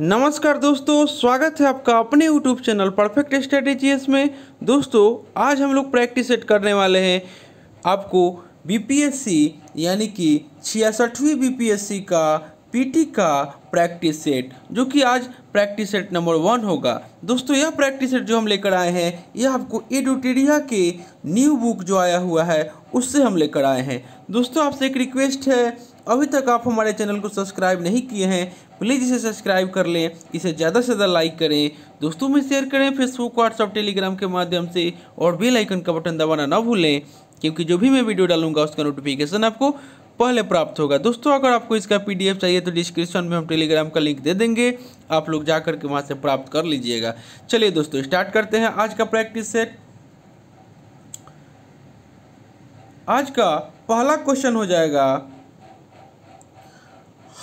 नमस्कार दोस्तों स्वागत है आपका अपने यूट्यूब चैनल परफेक्ट स्ट्रेटेजीज में दोस्तों आज हम लोग प्रैक्टिस सेट करने वाले हैं आपको बीपीएससी यानी कि छियासठवीं बीपीएससी का पीटी का प्रैक्टिस सेट जो कि आज प्रैक्टिस सेट नंबर वन होगा दोस्तों यह प्रैक्टिस सेट जो हम लेकर आए हैं यह आपको एडुटेरिया के न्यू बुक जो आया हुआ है उससे हम लेकर आए हैं दोस्तों आपसे एक रिक्वेस्ट है अभी तक आप हमारे चैनल को सब्सक्राइब नहीं किए हैं प्लीज़ इसे सब्सक्राइब कर लें इसे ज़्यादा से ज़्यादा लाइक करें दोस्तों में शेयर करें फेसबुक व्हाट्सअप टेलीग्राम के माध्यम से और बेल आइकन का बटन दबाना ना भूलें क्योंकि जो भी मैं वीडियो डालूंगा उसका नोटिफिकेशन आपको पहले प्राप्त होगा दोस्तों अगर आपको इसका पीडीएफ चाहिए तो डिस्क्रिप्शन में हम टेलीग्राम का लिंक दे देंगे आप लोग जा करके वहाँ से प्राप्त कर लीजिएगा चलिए दोस्तों स्टार्ट करते हैं आज का प्रैक्टिस सेट आज का पहला क्वेश्चन हो जाएगा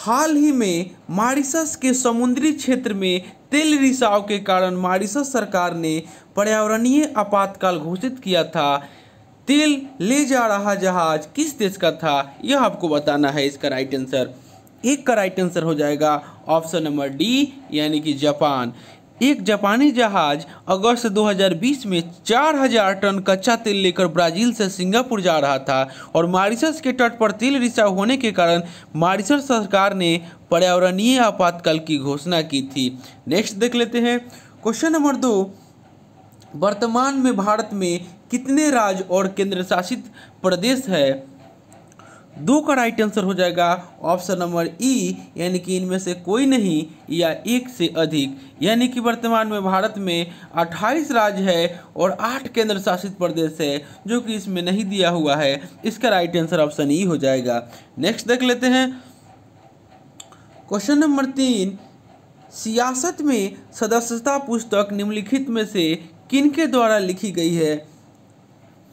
हाल ही में मॉरिशस के समुद्री क्षेत्र में तेल रिसाव के कारण मॉरिशस सरकार ने पर्यावरणीय आपातकाल घोषित किया था तेल ले जा रहा जहाज किस देश का था यह आपको बताना है इसका राइट आंसर एक का राइट आंसर हो जाएगा ऑप्शन नंबर डी यानी कि जापान एक जापानी जहाज अगस्त 2020 में 4000 टन कच्चा तेल लेकर ब्राजील से सिंगापुर जा रहा था और मारिशस के तट पर तेल रिसाव होने के कारण मारिशस सरकार ने पर्यावरणीय आपातकाल की घोषणा की थी नेक्स्ट देख लेते हैं क्वेश्चन नंबर दो वर्तमान में भारत में कितने राज्य और केंद्र शासित प्रदेश है दो का राइट आंसर हो जाएगा ऑप्शन नंबर ई यानी कि इनमें से कोई नहीं या एक से अधिक यानी कि वर्तमान में भारत में 28 राज्य है और आठ केंद्र शासित प्रदेश है जो कि इसमें नहीं दिया हुआ है इसका राइट आंसर ऑप्शन ई हो जाएगा नेक्स्ट देख लेते हैं क्वेश्चन नंबर तीन सियासत में सदस्यता पुस्तक निम्नलिखित में से किनके द्वारा लिखी गई है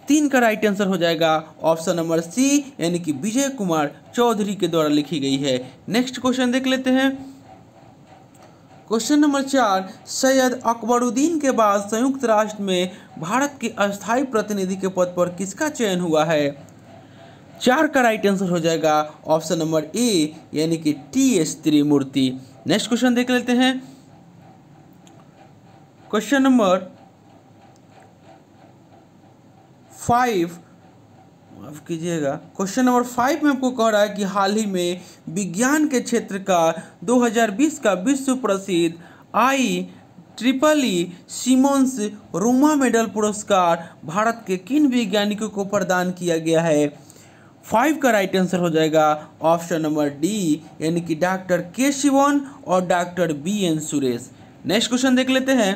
तीन का राइट आंसर हो जाएगा ऑप्शन नंबर सी यानी कि विजय कुमार चौधरी के द्वारा लिखी गई है नेक्स्ट क्वेश्चन देख लेते हैं क्वेश्चन नंबर चार सैयद अकबरुद्दीन के बाद संयुक्त राष्ट्र में भारत के अस्थायी प्रतिनिधि के पद पर किसका चयन हुआ है चार का राइट आंसर हो जाएगा ऑप्शन नंबर ए यानी कि T S Trimurti next question देख लेते हैं क्वेश्चन नंबर फाइव माफ कीजिएगा क्वेश्चन नंबर फाइव में आपको कह रहा है कि हाल ही में विज्ञान के क्षेत्र का 2020 का विश्व प्रसिद्ध I triple E Simons Ramo medal पुरस्कार भारत के किन वैज्ञानिकों को प्रदान किया गया है फाइव का राइट आंसर हो जाएगा ऑप्शन नंबर डी यानी कि डॉक्टर के शिवन और doctor B N Suresh next question देख लेते हैं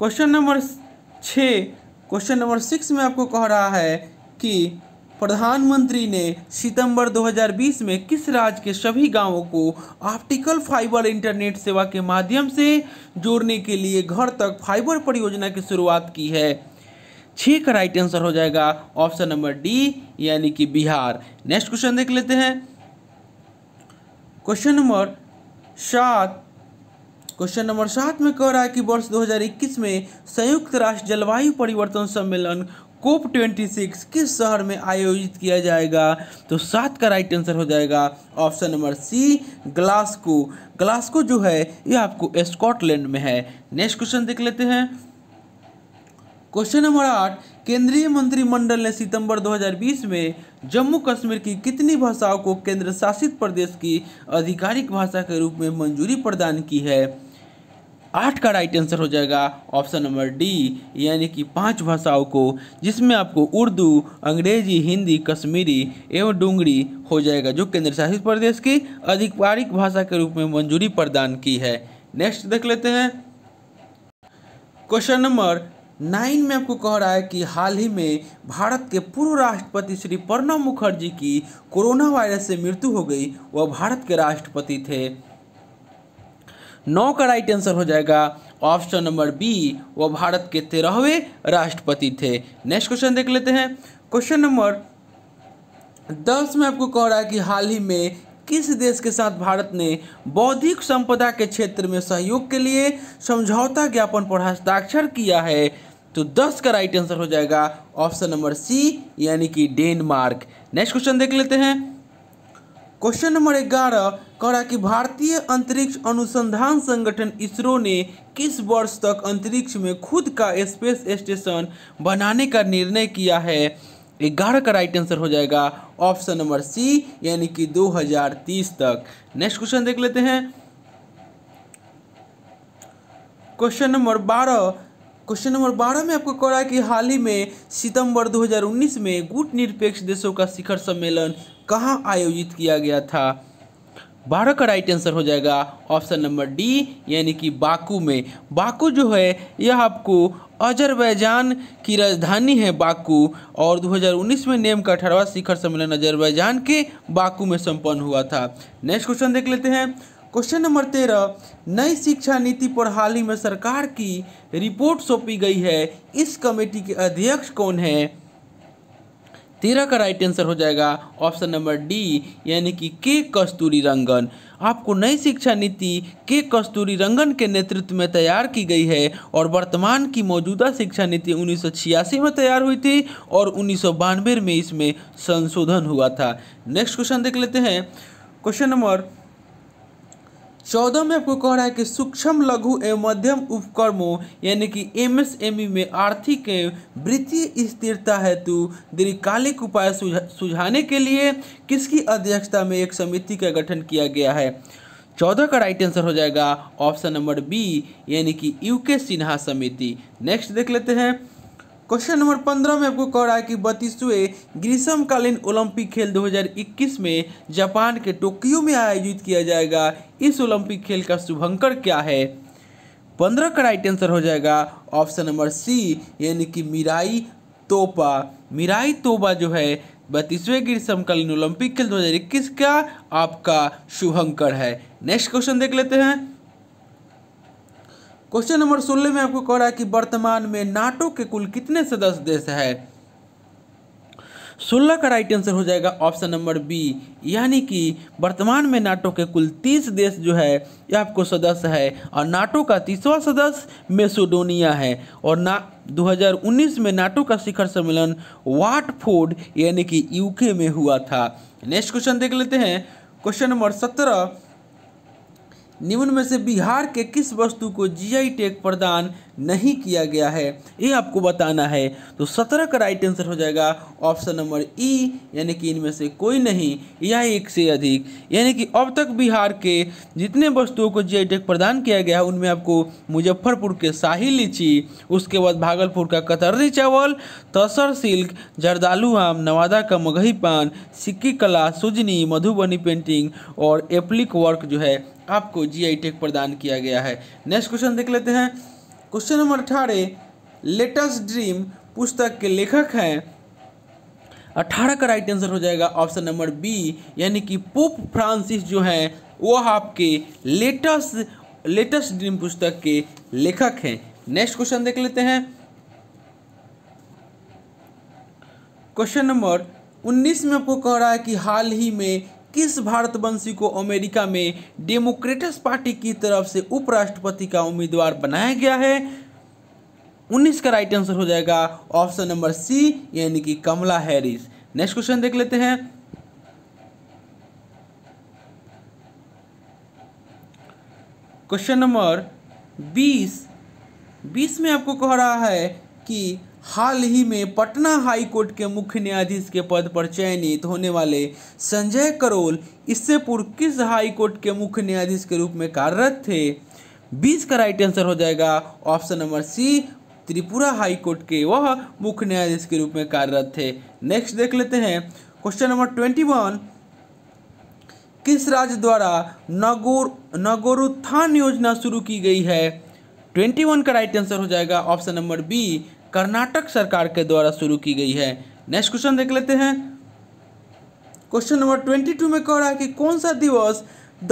क्वेश्चन नंबर छः क्वेश्चन नंबर सिक्स में आपको कह रहा है कि प्रधानमंत्री ने सितंबर 2020 में किस राज्य के सभी गांवों को ऑप्टिकल फाइबर इंटरनेट सेवा के माध्यम से जोड़ने के लिए घर तक फाइबर परियोजना की शुरुआत की है छः का राइट आंसर हो जाएगा ऑप्शन नंबर डी यानी कि बिहार नेक्स्ट क्वेश्चन देख लेते हैं क्वेश्चन नंबर सात क्वेश्चन नंबर सात में कह रहा है कि वर्ष 2021 में संयुक्त राष्ट्र जलवायु परिवर्तन सम्मेलन कोप 26 किस शहर में आयोजित किया जाएगा तो सात का राइट आंसर हो जाएगा option number C Glasgow Glasgow जो है ये आपको स्कॉटलैंड में है नेक्स्ट क्वेश्चन देख लेते हैं क्वेश्चन नंबर आठ केंद्रीय मंत्रिमंडल ने सितंबर 2020 में जम्मू कश्मीर की कितनी भाषाओं को केंद्र शासित प्रदेश की आधिकारिक भाषा के रूप में मंजूरी प्रदान की है आठ का राइट आंसर हो जाएगा ऑप्शन नंबर डी यानी कि पांच भाषाओं को जिसमें आपको उर्दू अंग्रेजी हिंदी कश्मीरी एवं डूंगरी हो जाएगा जो केंद्र शासित प्रदेश की आधिकारिक भाषा के रूप में मंजूरी प्रदान की है नेक्स्ट देख लेते हैं क्वेश्चन नंबर नाइन में आपको कह रहा है कि हाल ही में भारत के पूर्व राष्ट्रपति श्री प्रणब मुखर्जी की कोरोना वायरस से मृत्यु हो गई वह भारत के राष्ट्रपति थे नौ का राइट आंसर हो जाएगा ऑप्शन नंबर बी वो भारत के तेरहवें राष्ट्रपति थे नेक्स्ट क्वेश्चन देख लेते हैं क्वेश्चन नंबर दस में आपको कह रहा है कि हाल ही में किस देश के साथ भारत ने बौद्धिक संपदा के क्षेत्र में सहयोग के लिए समझौता ज्ञापन पर हस्ताक्षर किया है तो दस का राइट आंसर हो जाएगा ऑप्शन नंबर सी यानी कि डेनमार्क नेक्स्ट क्वेश्चन देख लेते हैं क्वेश्चन नंबर ग्यारह करा कि भारतीय अंतरिक्ष अनुसंधान संगठन इसरो ने किस वर्ष तक अंतरिक्ष में खुद का स्पेस स्टेशन बनाने का निर्णय किया है ग्यारह का राइट आंसर हो जाएगा ऑप्शन नंबर सी यानी कि 2030 तक नेक्स्ट क्वेश्चन देख लेते हैं क्वेश्चन नंबर बारह क्वेश्चन नंबर बारह में आपको कह रहा है कि हाल ही में सितंबर 2019 में गुट निरपेक्ष देशों का शिखर सम्मेलन कहाँ आयोजित किया गया था बारह का राइट आंसर हो जाएगा ऑप्शन नंबर डी यानी कि बाकू में बाकू जो है यह आपको अजरबैजान की राजधानी है बाकू और 2019 में नेम का अठारवा शिखर सम्मेलन अजरबैजान के बाकू में संपन्न हुआ था नेक्स्ट क्वेश्चन देख लेते हैं क्वेश्चन नंबर तेरह नई शिक्षा नीति पर हाल ही में सरकार की रिपोर्ट सौंपी गई है इस कमेटी के अध्यक्ष कौन है तेरह का राइट आंसर हो जाएगा ऑप्शन नंबर डी यानी कि के कस्तूरी रंगन आपको नई शिक्षा नीति के कस्तूरी रंगन के नेतृत्व में तैयार की गई है और वर्तमान की मौजूदा शिक्षा नीति उन्नीस में तैयार हुई थी और उन्नीस में इसमें संशोधन हुआ था नेक्स्ट क्वेश्चन देख लेते हैं क्वेश्चन नंबर चौदह में आपको कह रहा है कि सूक्ष्म लघु एवं मध्यम उपक्रमों यानी कि एमएसएमई में आर्थिक एवं वित्तीय स्थिरता हेतु दीर्घकालिक उपाय सुझा, सुझाने के लिए किसकी अध्यक्षता में एक समिति का गठन किया गया है चौदह का राइट आंसर हो जाएगा ऑप्शन नंबर बी यानी कि यूके सिन्हा समिति नेक्स्ट देख लेते हैं क्वेश्चन नंबर पंद्रह में आपको कह रहा है कि बत्तीसवें ग्रीष्मकालीन ओलंपिक खेल 2021 में जापान के टोक्यो में आयोजित किया जाएगा इस ओलंपिक खेल का शुभंकर क्या है पंद्रह का राइट आंसर हो जाएगा ऑप्शन नंबर सी यानी कि मिराई तोपा मिराई तोबा जो है बत्तीसवें ग्रीष्मकालीन ओलंपिक खेल दो का आपका शुभंकर है नेक्स्ट क्वेश्चन देख लेते हैं क्वेश्चन नंबर सोलह में आपको कह रहा है कि वर्तमान में नाटो के कुल कितने सदस्य देश है सोलह का राइट आंसर हो जाएगा ऑप्शन नंबर बी यानी कि वर्तमान में नाटो के कुल तीस देश जो है ये आपको सदस्य है और नाटो का तीसवा सदस्य मेसोडोनिया है और ना 2019 में नाटो का शिखर सम्मेलन वाटफोर्ड यानी कि यूके में हुआ था नेक्स्ट क्वेश्चन देख लेते हैं क्वेश्चन नंबर सत्रह निम्न में से बिहार के किस वस्तु को जीआई टैग प्रदान नहीं किया गया है ये आपको बताना है तो सत्रह का राइट आंसर हो जाएगा ऑप्शन नंबर ई यानी कि इनमें से कोई नहीं या एक से अधिक यानी कि अब तक बिहार के जितने वस्तुओं को जीआई टैग प्रदान किया गया है उनमें आपको मुजफ्फरपुर के शाही लीची उसके बाद भागलपुर का कतरनी चावल तसर सिल्क जरदालू आम नवादा का मगही पान सिक्की कला सुजनी मधुबनी पेंटिंग और एप्लिक वर्क जो है आपको जीआई टेक प्रदान किया गया है नेक्स्ट क्वेश्चन देख लेते हैं क्वेश्चन नंबर अठारह लेटेस्ट ड्रीम पुस्तक के लेखक हैं अठारह का राइट आंसर हो जाएगा ऑप्शन नंबर बी यानी कि पोप फ्रांसिस जो हैं वह आपके लेटेस्ट लेटेस्ट ड्रीम पुस्तक के लेखक हैं नेक्स्ट क्वेश्चन देख लेते हैं क्वेश्चन नंबर 19 में आपको कह रहा है कि हाल ही में किस भारतवंशी को अमेरिका में डेमोक्रेटस पार्टी की तरफ से उपराष्ट्रपति का उम्मीदवार बनाया गया है उन्नीस का राइट आंसर हो जाएगा ऑप्शन नंबर सी यानी कि कमला हैरिस नेक्स्ट क्वेश्चन देख लेते हैं क्वेश्चन नंबर बीस बीस में आपको कह रहा है कि हाल ही में पटना हाई कोर्ट के मुख्य न्यायाधीश के पद पर चयनित होने वाले संजय करोल इससे पूर्व किस हाई कोर्ट के मुख्य न्यायाधीश के रूप में कार्यरत थे बीस का राइट आंसर हो जाएगा option number C Tripura high court के वह मुख्य न्यायाधीश के रूप में कार्यरत थे नेक्स्ट देख लेते हैं क्वेश्चन नंबर ट्वेंटी वन किस राज्य द्वारा नगोर नगोरुत्थान योजना शुरू की गई है ट्वेंटी वन का राइट आंसर हो जाएगा ऑप्शन नंबर बी कर्नाटक सरकार के द्वारा शुरू की गई है नेक्स्ट क्वेश्चन देख लेते हैं क्वेश्चन नंबर ट्वेंटी टू में कह रहा है कि कौन सा दिवस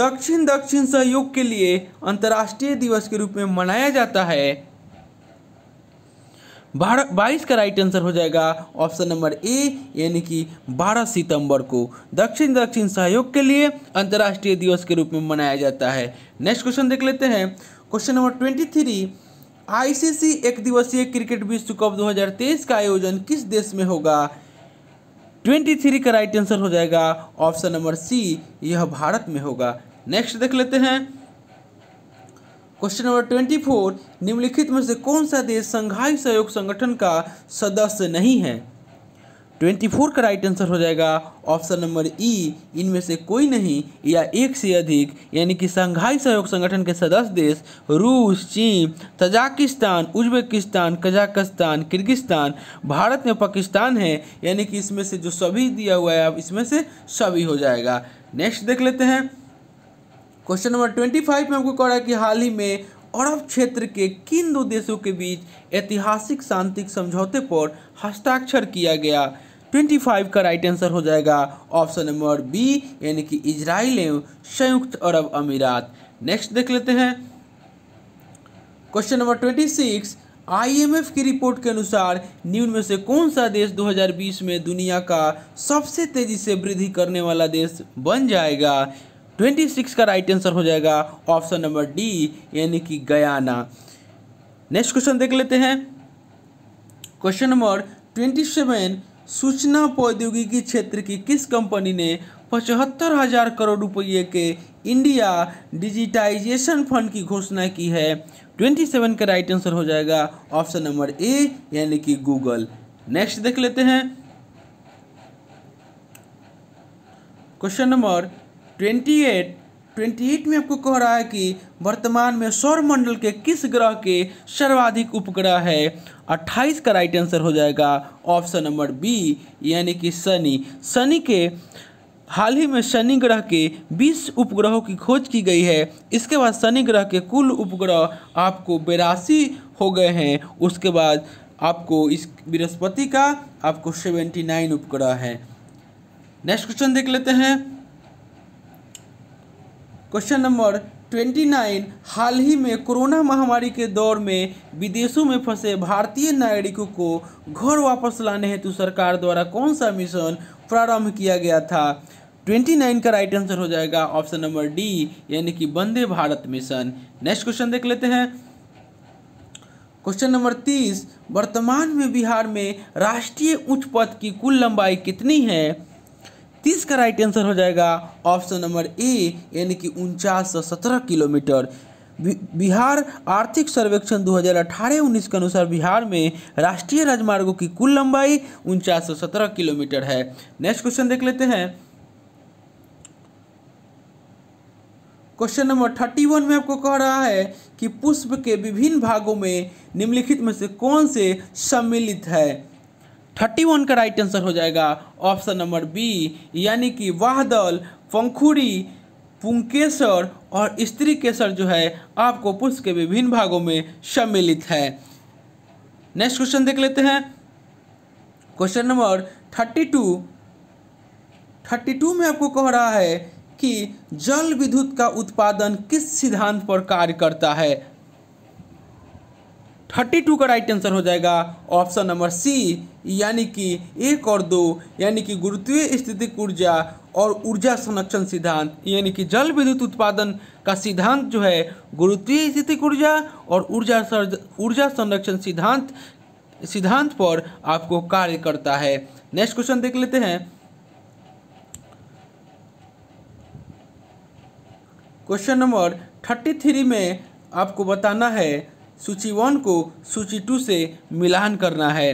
दक्षिण दक्षिण सहयोग के लिए अंतर्राष्ट्रीय दिवस के रूप में मनाया जाता है बाईस का राइट आंसर हो जाएगा ऑप्शन नंबर ए यानी कि बारह सितंबर को दक्षिण दक्षिण सहयोग के लिए अंतर्राष्ट्रीय दिवस के रूप में मनाया जाता है नेक्स्ट क्वेश्चन देख लेते हैं question number twenty three ICC एक दिवसीय क्रिकेट विश्व कप 2023 का आयोजन किस देश में होगा 23 का राइट आंसर हो जाएगा ऑप्शन नंबर सी यह भारत में होगा नेक्स्ट देख लेते हैं क्वेश्चन नंबर ट्वेंटी फोर निम्नलिखित में से कौन सा देश संघाई सहयोग संगठन का सदस्य नहीं है ट्वेंटी फोर का राइट आंसर हो जाएगा ऑप्शन नंबर ई इनमें से कोई नहीं या एक से अधिक यानी कि संघाई सहयोग संगठन के सदस्य देश रूस चीन Tajikistan Uzbekistan Kazakhstan Kyrgyzstan Bharat में पाकिस्तान है यानी कि इसमें से जो सभी दिया हुआ है अब इसमें से सभी हो जाएगा नेक्स्ट देख लेते हैं क्वेश्चन नंबर ट्वेंटी फाइव में हमको कह रहा है कि हाल ही में अरब क्षेत्र के किन दो देशों के बीच ऐतिहासिक शांतिक समझौते पर हस्ताक्षर किया गया 25 का राइट आंसर हो जाएगा ऑप्शन नंबर बी यानी कि इजराइल एवं संयुक्त अरब अमीरात नेक्स्ट देख लेते हैं क्वेश्चन नंबर 26 आईएमएफ की रिपोर्ट के अनुसार निम्न में से कौन सा देश 2020 में दुनिया का सबसे तेजी से वृद्धि करने वाला देश बन जाएगा 26 का राइट आंसर हो जाएगा ऑप्शन नंबर डी यानी कि गयाना नेक्स्ट क्वेश्चन देख लेते हैं क्वेश्चन नंबर 27 सूचना प्रौद्योगिकी क्षेत्र की किस कंपनी ने पचहत्तर हजार करोड़ रुपये के इंडिया डिजिटाइजेशन फंड की घोषणा की है 27 का राइट आंसर हो जाएगा ऑप्शन नंबर ए यानी कि गूगल नेक्स्ट देख लेते हैं क्वेश्चन नंबर 28 28 में आपको कह रहा है कि वर्तमान में सौरमंडल के किस ग्रह के सर्वाधिक उपग्रह है 28 का राइट आंसर हो जाएगा ऑप्शन नंबर बी यानी कि शनि शनि के हाल ही में शनि ग्रह के 20 उपग्रहों की खोज की गई है इसके बाद शनि ग्रह के कुल उपग्रह आपको बेरासी हो गए हैं उसके बाद आपको इस बृहस्पति का आपको 79 उपग्रह है नेक्स्ट क्वेश्चन देख लेते हैं क्वेश्चन नंबर ट्वेंटी नाइन हाल ही में कोरोना महामारी के दौर में विदेशों में फंसे भारतीय नागरिकों को घर वापस लाने हेतु सरकार द्वारा कौन सा मिशन प्रारंभ किया गया था ट्वेंटी नाइन का राइट आंसर हो जाएगा ऑप्शन नंबर डी यानी कि Vande Bharat mission next question देख लेते हैं क्वेश्चन नंबर तीस वर्तमान में बिहार में राष्ट्रीय उच्च पथ की कुल लंबाई कितनी है तीस का राइट आंसर हो जाएगा ऑप्शन नंबर ए यानी कि उनचास सौ सत्रह किलोमीटर बिहार आर्थिक सर्वेक्षण 2018-19 के अनुसार बिहार में राष्ट्रीय राजमार्गों की कुल लंबाई उनचास किलोमीटर है नेक्स्ट क्वेश्चन देख लेते हैं क्वेश्चन नंबर थर्टी वन में आपको कह रहा है कि पुष्प के विभिन्न भागों में निम्नलिखित में से कौन से सम्मिलित है थर्टी वन का राइट आंसर हो जाएगा ऑप्शन नंबर बी यानी कि वाहदल पंखुड़ी पुंकेसर और स्त्री केसर जो है आपको पुरुष के विभिन्न भागों में सम्मिलित है नेक्स्ट क्वेश्चन देख लेते हैं question number thirty two thirty two में आपको कह रहा है कि जल विद्युत का उत्पादन किस सिद्धांत पर कार्य करता है थर्टी टू का राइट आंसर हो जाएगा ऑप्शन नंबर सी यानी कि एक और दो यानी कि गुरुत्वीय स्थिति ऊर्जा और ऊर्जा संरक्षण सिद्धांत यानी कि जल विद्युत उत्पादन का सिद्धांत जो है गुरुत्वीय स्थिति ऊर्जा और ऊर्जा ऊर्जा संरक्षण सिद्धांत सिद्धांत पर आपको कार्य करता है नेक्स्ट क्वेश्चन देख लेते हैं क्वेश्चन नंबर थर्टी थ्री में आपको बताना है सूची वन को सूची टू से मिलान करना है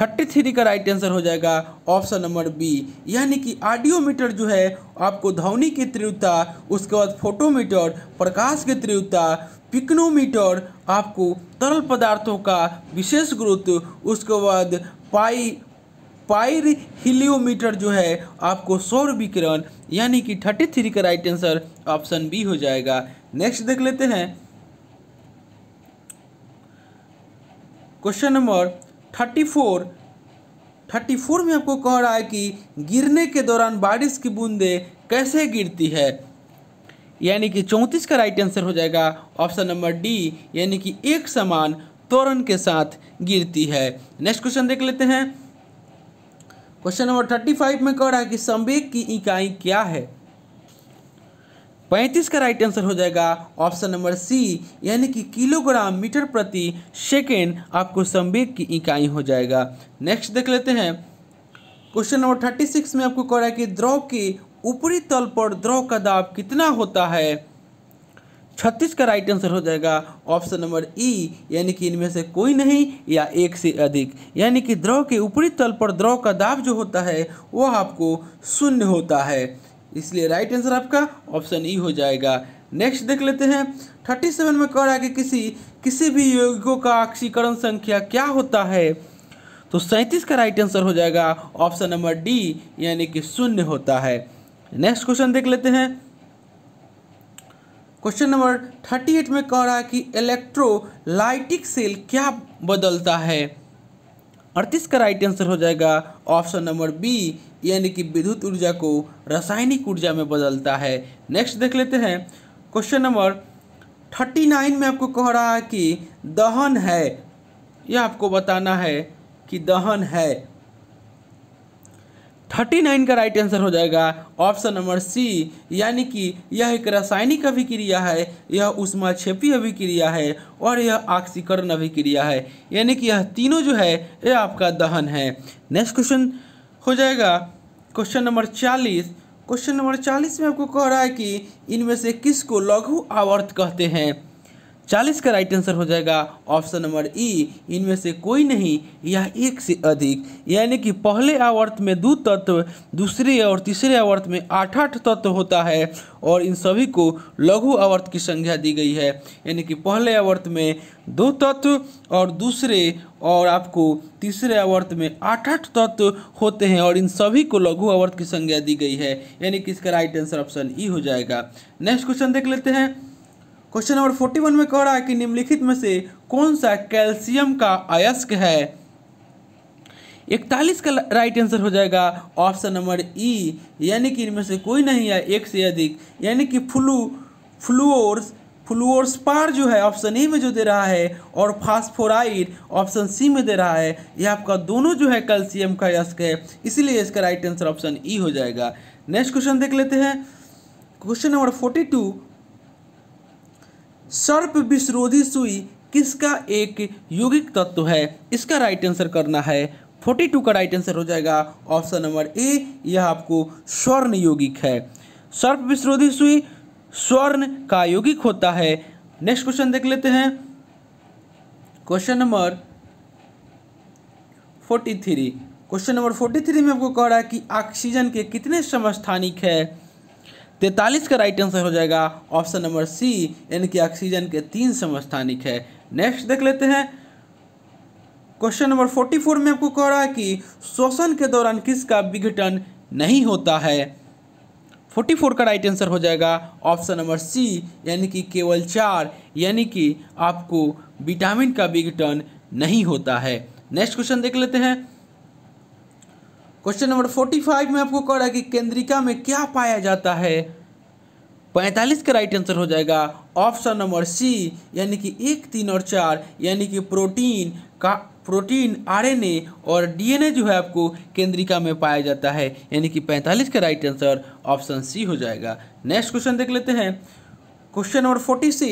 थर्टी थ्री का राइट आंसर हो जाएगा ऑप्शन नंबर बी यानी कि आडियोमीटर जो है आपको ध्वनि की तीव्रता उसके बाद फोटोमीटर प्रकाश की तीव्रता पिक्नोमीटर आपको तरल पदार्थों का विशेष गुरुत्व उसके बाद पाई पाइर हिलियोमीटर जो है आपको सौर विकिरण यानी कि थर्टी थ्री का राइट आंसर ऑप्शन बी हो जाएगा नेक्स्ट देख लेते हैं question number thirty four thirty four में आपको कह रहा है कि गिरने के दौरान बारिश की बूंदें कैसे गिरती है यानी कि चौंतीस का राइट आंसर हो जाएगा ऑप्शन नंबर डी यानी कि एक समान तोरण के साथ गिरती है नेक्स्ट क्वेश्चन देख लेते हैं क्वेश्चन नंबर थर्टी फाइव में कह रहा है कि संवेग की इकाई क्या है पैंतीस का राइट आंसर हो जाएगा ऑप्शन नंबर सी यानी कि किलोग्राम मीटर प्रति सेकेंड आपको संवेद की इकाई हो जाएगा नेक्स्ट देख लेते हैं क्वेश्चन नंबर थर्टी सिक्स में आपको कह रहा है कि द्रव के ऊपरी तल पर द्रव का दाब कितना होता है छत्तीस का राइट आंसर हो जाएगा ऑप्शन नंबर ई यानी कि इनमें से कोई नहीं या एक से अधिक यानी कि द्रव के ऊपरी तल पर द्रव का दाब जो होता है वह आपको शून्य होता है इसलिए राइट आंसर आपका ऑप्शन ई e हो जाएगा नेक्स्ट देख लेते हैं थर्टी सेवन में कह रहा है कि किसी किसी भी यौगिकों का ऑक्सीकरण संख्या क्या होता है तो सैंतीस का राइट आंसर हो जाएगा ऑप्शन नंबर डी यानी कि शून्य होता है नेक्स्ट क्वेश्चन देख लेते हैं क्वेश्चन नंबर थर्टी एट में कह रहा है कि इलेक्ट्रोलाइटिक सेल क्या बदलता है अड़तीस का राइट आंसर हो जाएगा ऑप्शन नंबर बी यानी कि विद्युत ऊर्जा को रासायनिक ऊर्जा में बदलता है नेक्स्ट देख लेते हैं क्वेश्चन नंबर थर्टी नाइन में आपको कह रहा है कि दहन है यह आपको बताना है कि दहन है थर्टी नाइन का राइट आंसर हो जाएगा ऑप्शन नंबर सी यानी कि यह एक रासायनिक अभिक्रिया है यह उष्मा छेपी अभिक्रिया है और यह ऑक्सीकरण अभिक्रिया है यानी कि यह तीनों जो है यह आपका दहन है नेक्स्ट क्वेश्चन हो जाएगा क्वेश्चन नंबर चालीस क्वेश्चन नंबर चालीस में आपको कह रहा है कि इनमें से किसको लघु आवर्त कहते हैं चालीस का राइट आंसर हो जाएगा ऑप्शन नंबर ई इनमें से कोई नहीं यह एक से अधिक यानी कि पहले आवर्त में दो तत्व दूसरे और तीसरे आवर्त में आठ आठ तत्व होता है और इन सभी को लघु आवर्त की संख्या दी गई है यानी कि पहले आवर्त में दो तत्व और दूसरे और आपको तीसरे आवर्त में आठ आठ तत्व होते हैं और इन सभी को लघु आवर्त की संज्ञा दी गई है यानी कि इसका राइट आंसर ऑप्शन ई हो जाएगा नेक्स्ट क्वेश्चन देख लेते हैं क्वेश्चन नंबर फोर्टी वन में कह रहा है कि निम्नलिखित में से कौन सा कैल्शियम का अयस्क है इकतालीस का राइट आंसर हो जाएगा ऑप्शन नंबर ई यानी कि इनमें से कोई नहीं है एक से अधिक यानी कि फ्लू फ्लूर्स पार जो है ऑप्शन ए में जो दे रहा है और फास्फोराइड ऑप्शन सी में दे रहा है यह आपका दोनों जो है कैल्शियम का यस्क है इसीलिए इसका राइट आंसर ऑप्शन ई हो जाएगा नेक्स्ट क्वेश्चन देख लेते हैं क्वेश्चन नंबर फोर्टी टू सर्प विश्रोधी सुई किसका एक यौगिक तत्व है इसका राइट आंसर करना है 42 का राइट आंसर हो जाएगा ऑप्शन नंबर ए यह आपको स्वर्ण यौगिक है सर्प विश्रोधी सुई स्वर्ण का यौगिक होता है नेक्स्ट क्वेश्चन देख लेते हैं question number forty three question number forty three में आपको कह रहा है कि ऑक्सीजन के कितने समस्थानिक है तैतालीस का राइट आंसर हो जाएगा ऑप्शन नंबर सी यानी कि ऑक्सीजन के तीन समस्थानिक है नेक्स्ट देख लेते हैं क्वेश्चन नंबर फोर्टी फोर में आपको कह रहा है कि शोषण के दौरान किसका विघटन नहीं होता है फोर्टी फोर का राइट आंसर हो जाएगा ऑप्शन नंबर सी यानी कि केवल चार यानी कि आपको विटामिन का विघटन नहीं होता है नेक्स्ट क्वेश्चन देख लेते हैं क्वेश्चन नंबर फोर्टी फाइव में आपको कह रहा है कि केंद्रिका में क्या पाया जाता है पैंतालीस का राइट आंसर हो जाएगा ऑप्शन नंबर सी यानी कि एक तीन और चार यानी कि प्रोटीन का प्रोटीन आरएनए और डीएनए जो है आपको केंद्रिका में पाया जाता है यानी कि 45 का राइट आंसर ऑप्शन सी हो जाएगा नेक्स्ट क्वेश्चन देख लेते हैं क्वेश्चन नंबर 46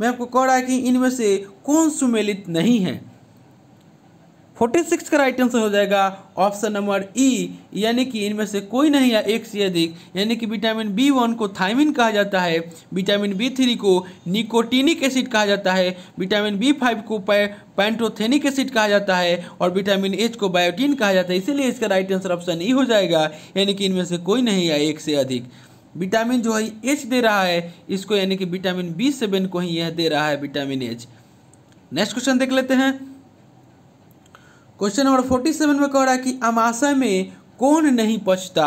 में आपको कह रहा है कि इनमें से कौन सुमेलित नहीं है फोर्टी सिक्स का राइट आंसर हो जाएगा ऑप्शन नंबर ई यानी कि इनमें से कोई नहीं है एक से अधिक यानी कि विटामिन बी वन को थाइमिन कहा जाता है विटामिन बी थ्री को निकोटिनिक एसिड कहा जाता है विटामिन बी फाइव को पैंट्रोथेनिक एसिड कहा जाता है और विटामिन एच को बायोटीन कहा जाता है इसीलिए इसका राइट आंसर ऑप्शन ई हो जाएगा यानी कि इनमें से कोई नहीं है एक से अधिक विटामिन जो है एच दे रहा है इसको यानी कि विटामिन बी सेवन को ही यह दे रहा है विटामिन एच नेक्स्ट क्वेश्चन देख लेते हैं क्वेश्चन नंबर फोर्टी सेवन में कह रहा है कि अमाशय में कौन नहीं पचता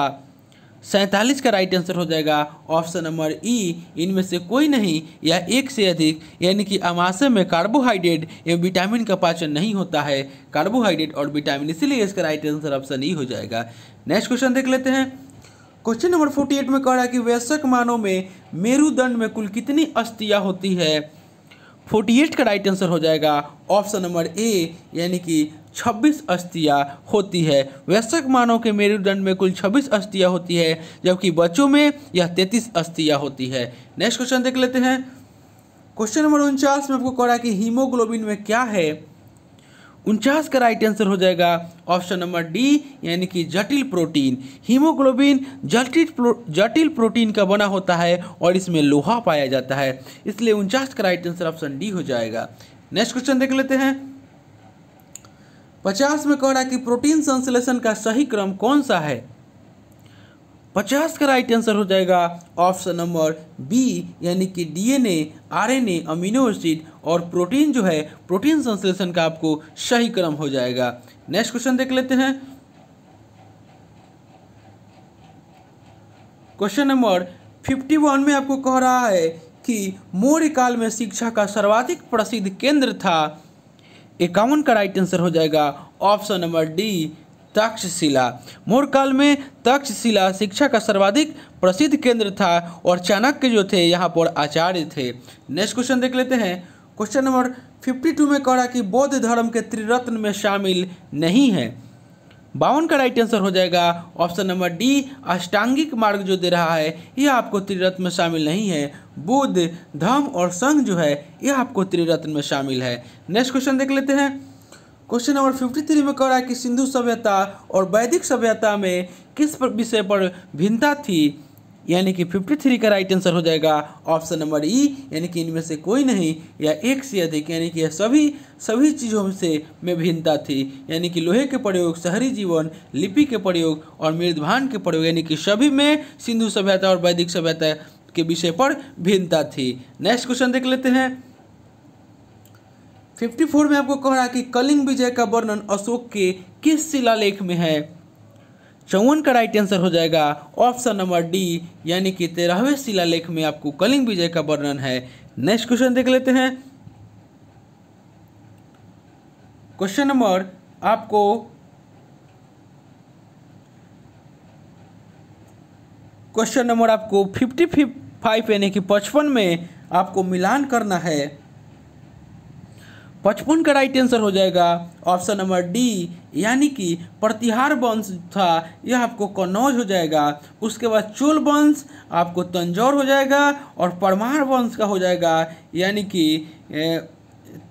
सैंतालीस का राइट आंसर हो जाएगा ऑप्शन नंबर ई इनमें से कोई नहीं या एक से अधिक यानी कि अमाशय में कार्बोहाइड्रेट एवं विटामिन का पाचन नहीं होता है कार्बोहाइड्रेट और विटामिन इसीलिए इसका राइट आंसर ऑप्शन ई हो जाएगा नेक्स्ट क्वेश्चन देख लेते हैं क्वेश्चन नंबर फोर्टी एट में कह रहा है कि वयस्क मानव में मेरुदंड में कुल कितनी अस्थियाँ होती है फोर्टी एट का राइट आंसर हो जाएगा ऑप्शन नंबर ए यानी कि छब्बीस अस्थियाँ होती है वयस्क मानव के मेरुदंड में कुल छब्बीस अस्थियाँ होती है जबकि बच्चों में यह तैतीस अस्थियाँ होती है नेक्स्ट क्वेश्चन देख लेते हैं क्वेश्चन नंबर उनचास में आपको कह रहा है कि हीमोग्लोबिन में क्या है उनचास का राइट आंसर हो जाएगा ऑप्शन नंबर डी यानी कि जटिल प्रोटीन हीमोग्लोबिन जटिल जटिल प्रोटीन का बना होता है और इसमें लोहा पाया जाता है इसलिए उनचास का राइट आंसर ऑप्शन डी हो जाएगा नेक्स्ट क्वेश्चन देख लेते हैं पचास में कह रहा है कि प्रोटीन संश्लेषण का सही क्रम कौन सा है पचास का राइट आंसर हो जाएगा ऑप्शन नंबर बी यानी कि डीएनए, आरएनए, अमीनो एसिड और प्रोटीन जो है प्रोटीन संश्लेषण का आपको सही क्रम हो जाएगा नेक्स्ट क्वेश्चन देख लेते हैं क्वेश्चन नंबर फिफ्टी वन में आपको कह रहा है कि मौर्य काल में शिक्षा का सर्वाधिक प्रसिद्ध केंद्र था इक्यावन का राइट आंसर हो जाएगा ऑप्शन नंबर डी तक्षशिला काल में तक्षशिला शिक्षा का सर्वाधिक प्रसिद्ध केंद्र था और चाणक्य जो थे यहाँ पर आचार्य थे नेक्स्ट क्वेश्चन देख लेते हैं क्वेश्चन नंबर 52 में कह रहा कि बौद्ध धर्म के त्रिरत्न में शामिल नहीं है बावन का राइट आंसर हो जाएगा ऑप्शन नंबर डी अष्टांगिक मार्ग जो दे रहा है यह आपको त्रिरत्न में शामिल नहीं है बुद्ध धम और संघ जो है यह आपको त्रिरत्न में शामिल है नेक्स्ट क्वेश्चन देख लेते हैं क्वेश्चन नंबर फिफ्टी थ्री में कह रहा है कि सिंधु सभ्यता और वैदिक सभ्यता में किस विषय पर भिन्नता थी यानी कि 53 का राइट आंसर हो जाएगा ऑप्शन नंबर ई यानी कि इनमें से कोई नहीं या एक से अधिक यानी कि यह सभी सभी चीज़ों से में भिन्नता थी यानी कि लोहे के प्रयोग शहरी जीवन लिपि के प्रयोग और मृदभान के प्रयोग यानी कि सभी में सिंधु सभ्यता और वैदिक सभ्यता के विषय पर भिन्नता थी नेक्स्ट क्वेश्चन देख लेते हैं 54 में आपको कह रहा है कि कलिंग विजय का वर्णन अशोक के किस शिलालेख में है चौवन का राइट आंसर हो जाएगा ऑप्शन नंबर डी यानी कि तेरहवें शिलालेख में आपको कलिंग विजय का वर्णन है नेक्स्ट क्वेश्चन देख लेते हैं क्वेश्चन नंबर आपको क्वेश्चन नंबर आपको फिफ्टी फाइव यानी कि पचपन में आपको मिलान करना है पचपन का राइट आंसर हो जाएगा ऑप्शन नंबर डी यानी कि प्रतिहार वंश था यह आपको कन्नौज हो जाएगा उसके बाद चोल वंश आपको तंजौर हो जाएगा और परमार वंश का हो जाएगा यानी कि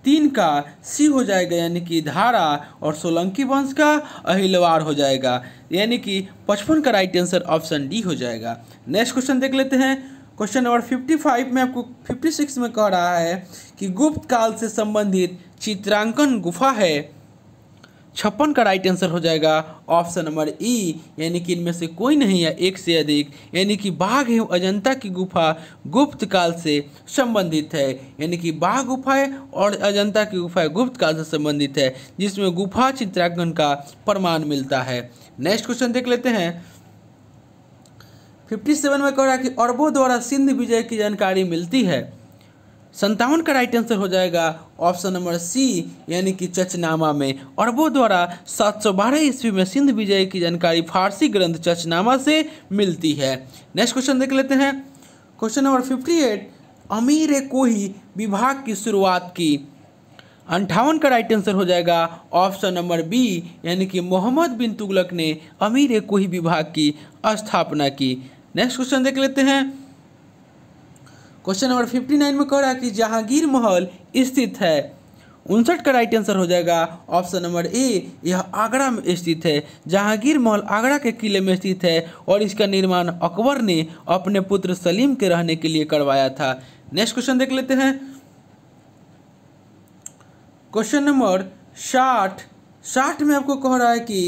तीन का सी हो जाएगा यानी कि धारा और सोलंकी वंश का अहिलवार हो जाएगा यानी कि पचपन का राइट आंसर ऑप्शन डी हो जाएगा नेक्स्ट क्वेश्चन देख लेते हैं क्वेश्चन नंबर 55 में आपको 56 में कह रहा है कि गुप्त काल से संबंधित चित्रांकन गुफा है छप्पन का राइट आंसर हो जाएगा ऑप्शन नंबर ई यानी कि इनमें से कोई नहीं है एक से अधिक यानी कि बाघ एवं अजंता की गुफा गुप्त काल से संबंधित है यानी कि बाघ गुफा है और अजंता की गुफा गुप्त काल से संबंधित है जिसमें गुफा चित्रांकन का प्रमाण मिलता है नेक्स्ट क्वेश्चन देख लेते हैं 57 में कह रहा है कि अरबों द्वारा सिंध विजय की जानकारी मिलती है संतावन का राइट आंसर हो जाएगा ऑप्शन नंबर सी यानी कि चचनामा में अरबों द्वारा 712 ईस्वी में सिंध विजय की जानकारी फारसी ग्रंथ चचनामा से मिलती है नेक्स्ट क्वेश्चन देख लेते हैं क्वेश्चन नंबर 58 अमीर कोही विभाग की शुरुआत की अंठावन का राइट आंसर हो जाएगा ऑप्शन नंबर बी यानी कि मोहम्मद बिन तुगलक ने अमीर कोही विभाग की स्थापना की नेक्स्ट क्वेश्चन देख लेते हैं क्वेश्चन नंबर फिफ्टी नाइन में कह रहा है कि जहांगीर महल स्थित है उनसठ का राइट आंसर हो जाएगा ऑप्शन नंबर ए यह आगरा में स्थित है जहांगीर महल आगरा के किले में स्थित है और इसका निर्माण अकबर ने अपने पुत्र सलीम के रहने के लिए करवाया था नेक्स्ट क्वेश्चन देख लेते हैं क्वेश्चन नंबर साठ साठ में आपको कह रहा है कि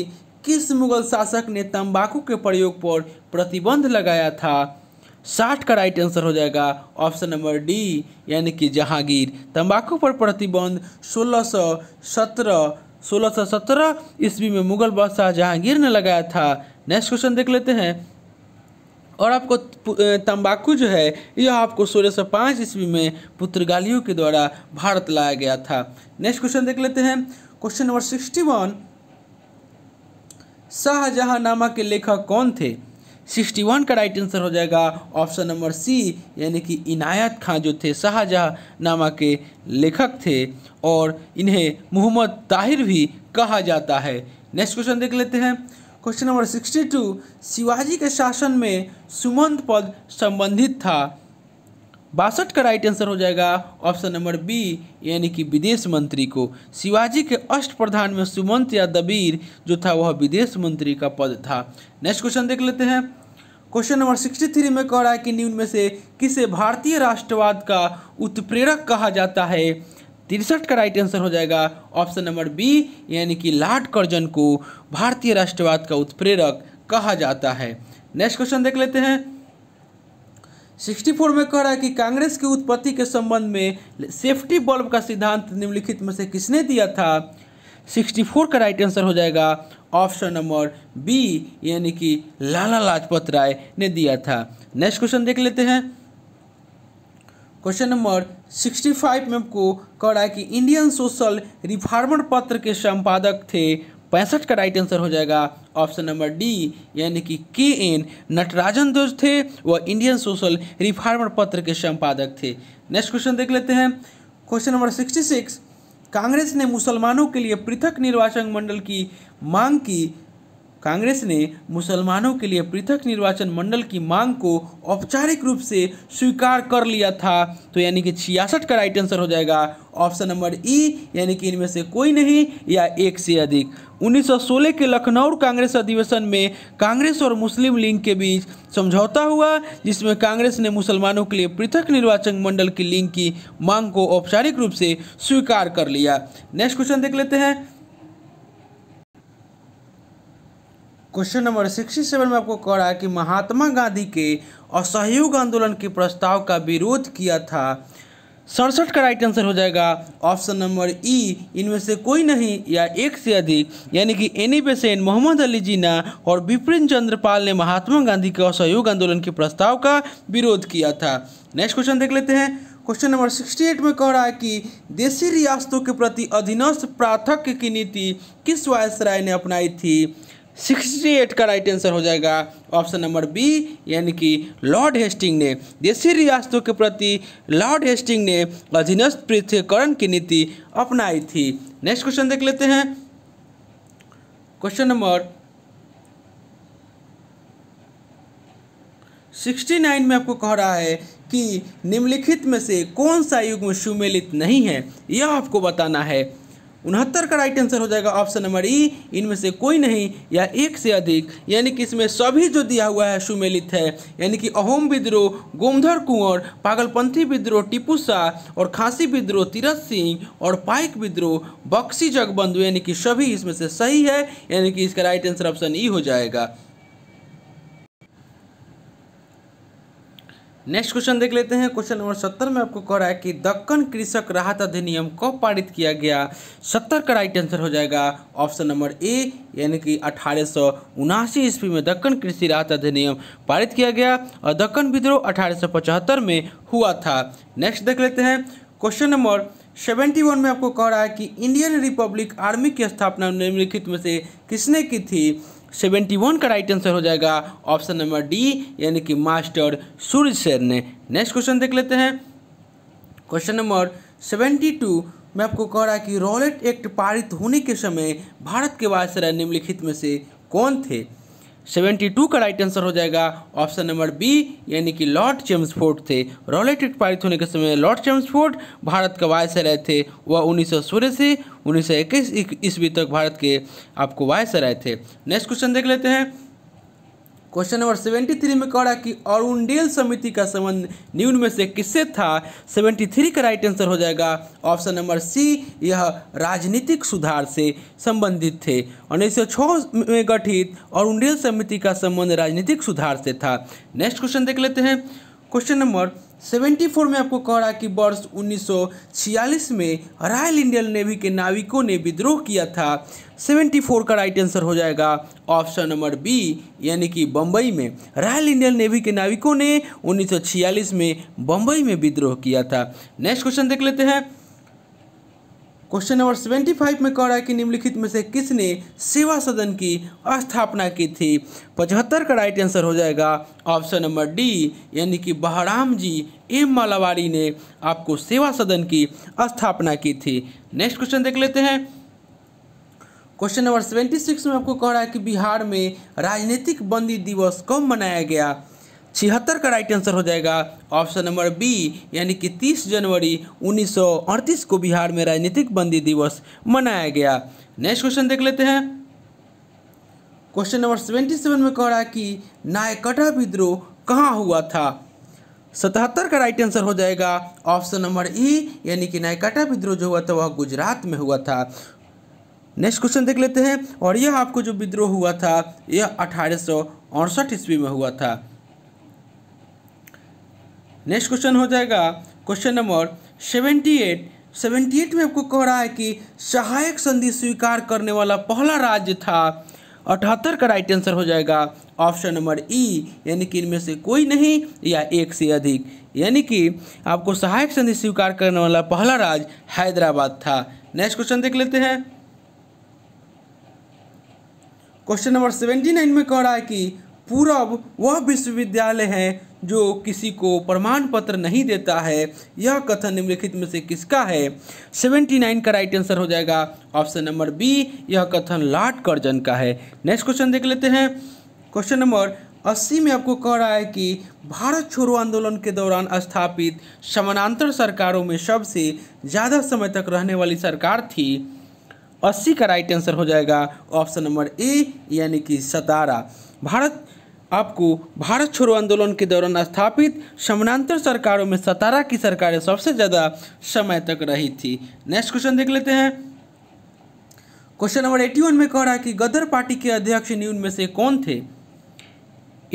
किस मुगल शासक ने तंबाकू के प्रयोग पर प्रतिबंध लगाया था साठ का राइट आंसर हो जाएगा ऑप्शन नंबर डी यानी कि जहांगीर तंबाकू पर प्रतिबंध सोलह सौ सत्रह सोलह सौ सत्रह ईस्वी में मुगल बादशाह जहांगीर ने लगाया था नेक्स्ट क्वेश्चन देख लेते हैं और आपको तंबाकू जो है यह आपको सोलह सौ पाँच ईस्वी में पुर्तगालियों के द्वारा भारत लाया गया था नेक्स्ट क्वेश्चन देख लेते हैं question number sixty one Shahjahan नामक के लेखक कौन थे 61 का राइट आंसर हो जाएगा ऑप्शन नंबर सी यानी कि इनायत खां जो थे शाहजहाँ नामा के लेखक थे और इन्हें मोहम्मद ताहिर भी कहा जाता है नेक्स्ट क्वेश्चन देख लेते हैं क्वेश्चन नंबर 62 शिवाजी के शासन में सुमंत पद संबंधित था बासठ का राइट आंसर हो जाएगा ऑप्शन नंबर बी यानी कि विदेश मंत्री को शिवाजी के अष्ट प्रधान में सुमंत या दबीर जो था वह विदेश मंत्री का पद था नेक्स्ट क्वेश्चन देख लेते हैं क्वेश्चन नंबर सिक्सटी थ्री में कह रहा है कि निम्न में से किसे भारतीय राष्ट्रवाद का उत्प्रेरक कहा जाता है तिरसठ का राइट आंसर हो जाएगा ऑप्शन नंबर बी यानी कि लाट कर्जन को भारतीय राष्ट्रवाद का उत्प्रेरक कहा जाता है नेक्स्ट क्वेश्चन देख लेते हैं 64 में कह रहा है कि कांग्रेस की उत्पत्ति के संबंध में सेफ्टी बल्ब का सिद्धांत निम्नलिखित में से किसने दिया था 64 का राइट आंसर हो जाएगा ऑप्शन नंबर बी यानी कि लाला लाजपत राय ने दिया था नेक्स्ट क्वेश्चन देख लेते हैं क्वेश्चन नंबर 65 में आपको कह रहा है कि इंडियन सोशल रिफॉर्मर पत्र के संपादक थे पैंसठ का राइट आंसर हो जाएगा ऑप्शन नंबर डी यानी कि के एन नटराजन जो थे वह इंडियन सोशल रिफॉर्मर पत्र के संपादक थे नेक्स्ट क्वेश्चन देख लेते हैं question number sixty six Congress ने मुसलमानों के लिए पृथक निर्वाचन मंडल की मांग की कांग्रेस ने मुसलमानों के लिए पृथक निर्वाचन मंडल की मांग को औपचारिक रूप से स्वीकार कर लिया था तो यानी कि छियासठ का राइट आंसर हो जाएगा ऑप्शन नंबर ई यानी कि इनमें से कोई नहीं या एक से अधिक 1916 के लखनऊ कांग्रेस अधिवेशन में कांग्रेस और मुस्लिम लीग के बीच समझौता हुआ जिसमें कांग्रेस ने मुसलमानों के लिए पृथक निर्वाचन मंडल की लिंग की मांग को औपचारिक रूप से स्वीकार कर लिया नेक्स्ट क्वेश्चन देख लेते हैं क्वेश्चन नंबर सिक्सटी सेवन में आपको कह रहा है कि महात्मा गांधी के असहयोग आंदोलन के प्रस्ताव का विरोध किया था सड़सठ का राइट आंसर हो जाएगा ऑप्शन नंबर ई इनमें से कोई नहीं या एक से अधिक यानी कि एनी बेसेंट मोहम्मद अली जीना और विपिन चंद्र पाल ने महात्मा गांधी के असहयोग आंदोलन के प्रस्ताव का विरोध किया था नेक्स्ट क्वेश्चन देख लेते हैं क्वेश्चन नंबर 68 में कह रहा है कि देसी रियासतों के प्रति अधीनस्थ प्राथक्य की नीति किस वायसराय ने अपनाई थी सिक्सटी एट का राइट आंसर हो जाएगा ऑप्शन नंबर बी यानी कि लॉर्ड हेस्टिंग ने देसी रियासतों के प्रति लॉर्ड हेस्टिंग ने अधीनस्थ पृथ्वीकरण की नीति अपनाई थी नेक्स्ट क्वेश्चन देख लेते हैं क्वेश्चन नंबर सिक्सटी नाइन में आपको कह रहा है कि निम्नलिखित में से कौन सा युग्म सुमेलित नहीं है यह आपको बताना है उनहत्तर का राइट आंसर हो जाएगा ऑप्शन नंबर ई इनमें से कोई नहीं या एक से अधिक यानी कि इसमें सभी जो दिया हुआ है सुमेलित है यानी कि अहोम विद्रोह गोमधर कुंवर पागलपंथी विद्रोह टीपू शाह और खांसी विद्रोह तीरथ सिंह और पाइक विद्रोह बक्सी जगबंधु यानी कि सभी इसमें से सही है यानी कि इसका राइट आंसर ऑप्शन ई हो जाएगा नेक्स्ट क्वेश्चन देख लेते हैं क्वेश्चन नंबर सत्तर में आपको कह रहा है कि दक्कन कृषक राहत अधिनियम कब पारित किया गया सत्तर का राइट आंसर हो जाएगा ऑप्शन नंबर ए यानी कि अठारह सौ उनासी ईस्वी में दक्कन कृषि राहत अधिनियम पारित किया गया और दक्कन विद्रोह अठारह सौ पचहत्तर में हुआ था नेक्स्ट देख लेते हैं क्वेश्चन नंबर सेवेंटी वन में आपको कह रहा है कि इंडियन रिपब्लिक आर्मी की स्थापना निम्नलिखित में से किसने की थी सेवेंटी वन का राइट आंसर हो जाएगा ऑप्शन नंबर डी यानी कि मास्टर सूर्य सेन ने नेक्स्ट क्वेश्चन देख लेते हैं क्वेश्चन नंबर सेवेंटी टू मैं आपको कह रहा कि रॉलेट एक्ट पारित होने के समय भारत के वायसराय निम्नलिखित में से कौन थे सेवेंटी टू का राइट आंसर हो जाएगा ऑप्शन नंबर बी यानी कि लॉर्ड चेम्सफोर्ड थे रॉलेट पारित होने के समय लॉर्ड चेम्सफोर्ड भारत का वायस राय थे वह उन्नीस सौ सोलह से उन्नीस सौ ईस्वी तक भारत के आपको वायस रहे थे नेक्स्ट क्वेश्चन देख लेते हैं क्वेश्चन नंबर सेवेंटी थ्री में कह रहा है कि अरुणडेल समिति का संबंध निम्न में से किससे था सेवेंटी थ्री का राइट आंसर हो जाएगा ऑप्शन नंबर सी यह राजनीतिक सुधार से संबंधित थे उन्नीस सौ छः में गठित अरुणडेल समिति का संबंध राजनीतिक सुधार से था नेक्स्ट क्वेश्चन देख लेते हैं क्वेश्चन नंबर 74 में आपको कह रहा कि वर्ष 1946 में रॉयल इंडियन नेवी के नाविकों ने विद्रोह किया था 74 का राइट आंसर हो जाएगा ऑप्शन नंबर बी यानी कि बम्बई में रॉयल इंडियन नेवी के नाविकों ने 1946 में बम्बई में विद्रोह किया था नेक्स्ट क्वेश्चन देख लेते हैं क्वेश्चन नंबर सेवेंटी फाइव में कह रहा है कि निम्नलिखित में से किसने सेवा सदन की स्थापना की थी पचहत्तर का राइट आंसर हो जाएगा ऑप्शन नंबर डी यानी कि बहराम जी एम मालावारी ने आपको सेवा सदन की स्थापना की थी नेक्स्ट क्वेश्चन देख लेते हैं क्वेश्चन नंबर सेवेंटी सिक्स में आपको कह रहा है कि बिहार में राजनीतिक बंदी दिवस कब मनाया गया छिहत्तर का राइट आंसर हो जाएगा ऑप्शन नंबर बी यानी कि 30 जनवरी 1938 को बिहार में राजनीतिक बंदी दिवस मनाया गया नेक्स्ट क्वेश्चन देख लेते हैं क्वेश्चन नंबर सेवेंटी सेवन में कह रहा है कि नायकटा विद्रोह कहाँ हुआ था सतहत्तर का राइट आंसर हो जाएगा ऑप्शन नंबर ई यानी कि नायकटा विद्रोह जो हुआ था वह गुजरात में हुआ था नेक्स्ट क्वेश्चन देख लेते हैं और यह आपको जो विद्रोह हुआ था यह अठारह ईस्वी में हुआ था नेक्स्ट क्वेश्चन हो जाएगा question number seventy eight seventy eight में आपको कह रहा है कि सहायक संधि स्वीकार करने वाला पहला राज्य था अठहत्तर का राइट आंसर हो जाएगा ऑप्शन नंबर ई यानी कि इनमें से कोई नहीं या एक से अधिक यानी कि आपको सहायक संधि स्वीकार करने वाला पहला राज्य हैदराबाद था नेक्स्ट क्वेश्चन देख लेते हैं क्वेश्चन नंबर सेवेंटी नाइन में कह रहा है कि पूरब वह विश्वविद्यालय है जो किसी को प्रमाण पत्र नहीं देता है यह कथन निम्नलिखित में से किसका है 79 का राइट आंसर हो जाएगा ऑप्शन नंबर बी यह कथन लाट कर्जन का है नेक्स्ट क्वेश्चन देख लेते हैं क्वेश्चन नंबर अस्सी में आपको कह रहा है कि भारत छोड़ो आंदोलन के दौरान स्थापित समानांतर सरकारों में सबसे ज़्यादा समय तक रहने वाली सरकार थी अस्सी का राइट आंसर हो जाएगा ऑप्शन नंबर ए यानी कि सतारा भारत आपको भारत छोड़ो आंदोलन के दौरान स्थापित समानांतर सरकारों में सतारा की सरकारें सबसे ज़्यादा समय तक रही थी नेक्स्ट क्वेश्चन देख लेते हैं क्वेश्चन नंबर एटी वन में कह रहा है कि गदर पार्टी के अध्यक्ष न्यून में से कौन थे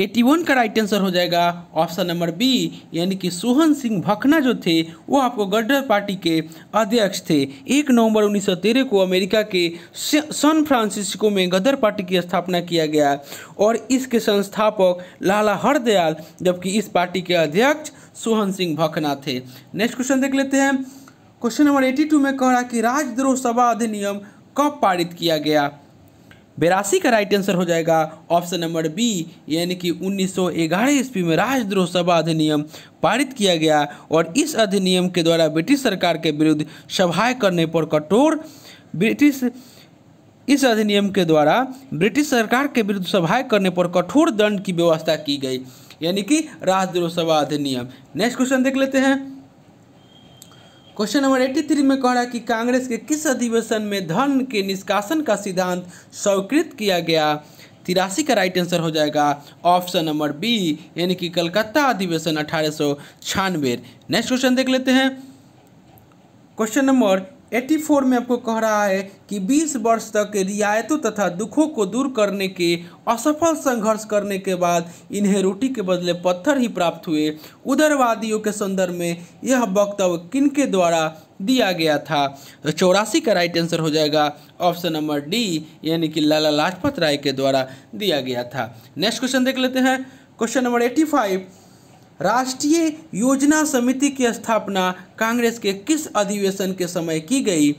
81 का राइट आंसर हो जाएगा ऑप्शन नंबर बी यानी कि सोहन सिंह भखना जो थे वो आपको गडर पार्टी के अध्यक्ष थे एक नवंबर 1913 को अमेरिका के सन फ्रांसिस्को में गदर पार्टी की स्थापना किया गया और इसके संस्थापक लाला हरदयाल जबकि इस पार्टी के अध्यक्ष सोहन सिंह भखना थे नेक्स्ट क्वेश्चन देख लेते हैं क्वेश्चन नंबर एटी में कह रहा कि राजद्रोह सभा अधिनियम कब पारित किया गया बेरासी का राइट आंसर हो जाएगा ऑप्शन नंबर बी यानी कि 1911 ईस्वी में राजद्रोह सभा अधिनियम पारित किया गया और इस अधिनियम के द्वारा ब्रिटिश सरकार के विरुद्ध सभाएं करने पर कठोर ब्रिटिश इस अधिनियम के द्वारा ब्रिटिश सरकार के विरुद्ध सभाएं करने पर कठोर दंड की व्यवस्था की गई यानी कि राजद्रोह सभा अधिनियम नेक्स्ट क्वेश्चन देख लेते हैं क्वेश्चन नंबर 83 में कह रहा है कि कांग्रेस के किस अधिवेशन में धन के निष्कासन का सिद्धांत स्वीकृत किया गया तिरासी का राइट आंसर हो जाएगा ऑप्शन नंबर बी यानी कि कलकत्ता अधिवेशन अठारह नेक्स्ट क्वेश्चन देख लेते हैं क्वेश्चन नंबर 84 में आपको कह रहा है कि 20 वर्ष तक रियायतों तथा दुखों को दूर करने के असफल संघर्ष करने के बाद इन्हें रोटी के बदले पत्थर ही प्राप्त हुए उदरवादियों के संदर्भ में यह वक्तव्य किनके द्वारा दिया गया था तो चौरासी का राइट आंसर हो जाएगा ऑप्शन नंबर डी यानी कि लाला लाजपत राय के द्वारा दिया गया था नेक्स्ट क्वेश्चन देख लेते हैं क्वेश्चन नंबर एट्टी फाइव राष्ट्रीय योजना समिति की स्थापना कांग्रेस के किस अधिवेशन के समय की गई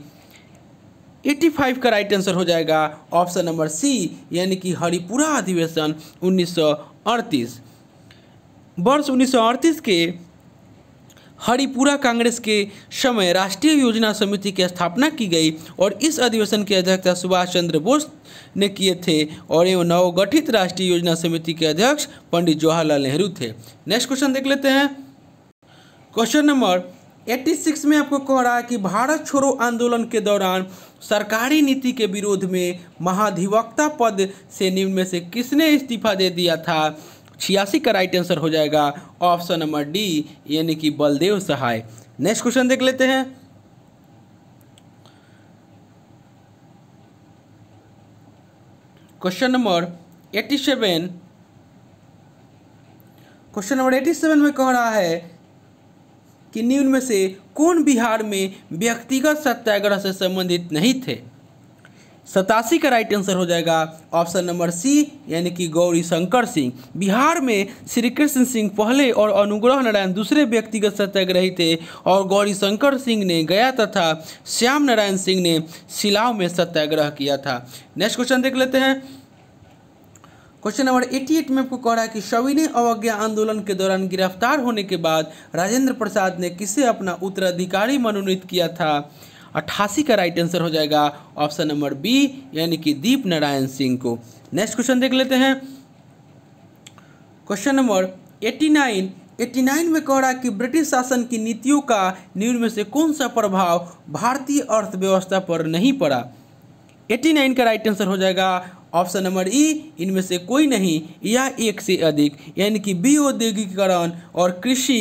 85 का राइट आंसर हो जाएगा ऑप्शन नंबर सी यानी कि हरिपुरा अधिवेशन 1938 वर्ष 1938 के हरिपुरा कांग्रेस के समय राष्ट्रीय योजना समिति की स्थापना की गई और इस अधिवेशन की अध्यक्षता सुभाष चंद्र बोस ने किए थे और एवं नवगठित राष्ट्रीय योजना समिति के अध्यक्ष पंडित जवाहरलाल नेहरू थे नेक्स्ट क्वेश्चन देख लेते हैं क्वेश्चन नंबर 86 में आपको कह रहा है कि भारत छोड़ो आंदोलन के दौरान सरकारी नीति के विरोध में महाधिवक्ता पद से निम्न में से किसने इस्तीफा दे दिया था छियासी का राइट आंसर हो जाएगा ऑप्शन नंबर डी यानी कि बलदेव सहाय नेक्स्ट क्वेश्चन देख लेते हैं question number eighty seven question number eighty seven में कह रहा है कि निम्न में से कौन बिहार में व्यक्तिगत सत्याग्रह से संबंधित नहीं थे सतासी का राइट आंसर हो जाएगा ऑप्शन नंबर सी यानी कि गौरी शंकर सिंह बिहार में श्री कृष्ण सिंह पहले और अनुग्रह नारायण दूसरे व्यक्तिगत सत्याग्रही थे और गौरी शंकर सिंह ने गया तथा श्याम नारायण सिंह ने सिलाव में सत्याग्रह किया था नेक्स्ट क्वेश्चन देख लेते हैं क्वेश्चन नंबर 88 में आपको कह रहा है कि सविनय अवज्ञा आंदोलन के दौरान गिरफ्तार होने के बाद राजेंद्र प्रसाद ने किसे अपना उत्तराधिकारी मनोनीत किया था अट्ठासी का राइट आंसर हो जाएगा ऑप्शन नंबर बी यानी कि दीप नारायण सिंह को नेक्स्ट क्वेश्चन देख लेते हैं question number eighty nine eighty nine में कह रहा है कि ब्रिटिश शासन की नीतियों का निम्न में से कौन सा प्रभाव भारतीय अर्थव्यवस्था पर नहीं पड़ा एट्टी नाइन का राइट आंसर हो जाएगा ऑप्शन नंबर ई इनमें से कोई नहीं या एक से अधिक यानी कि बी औद्योगिकरण और कृषि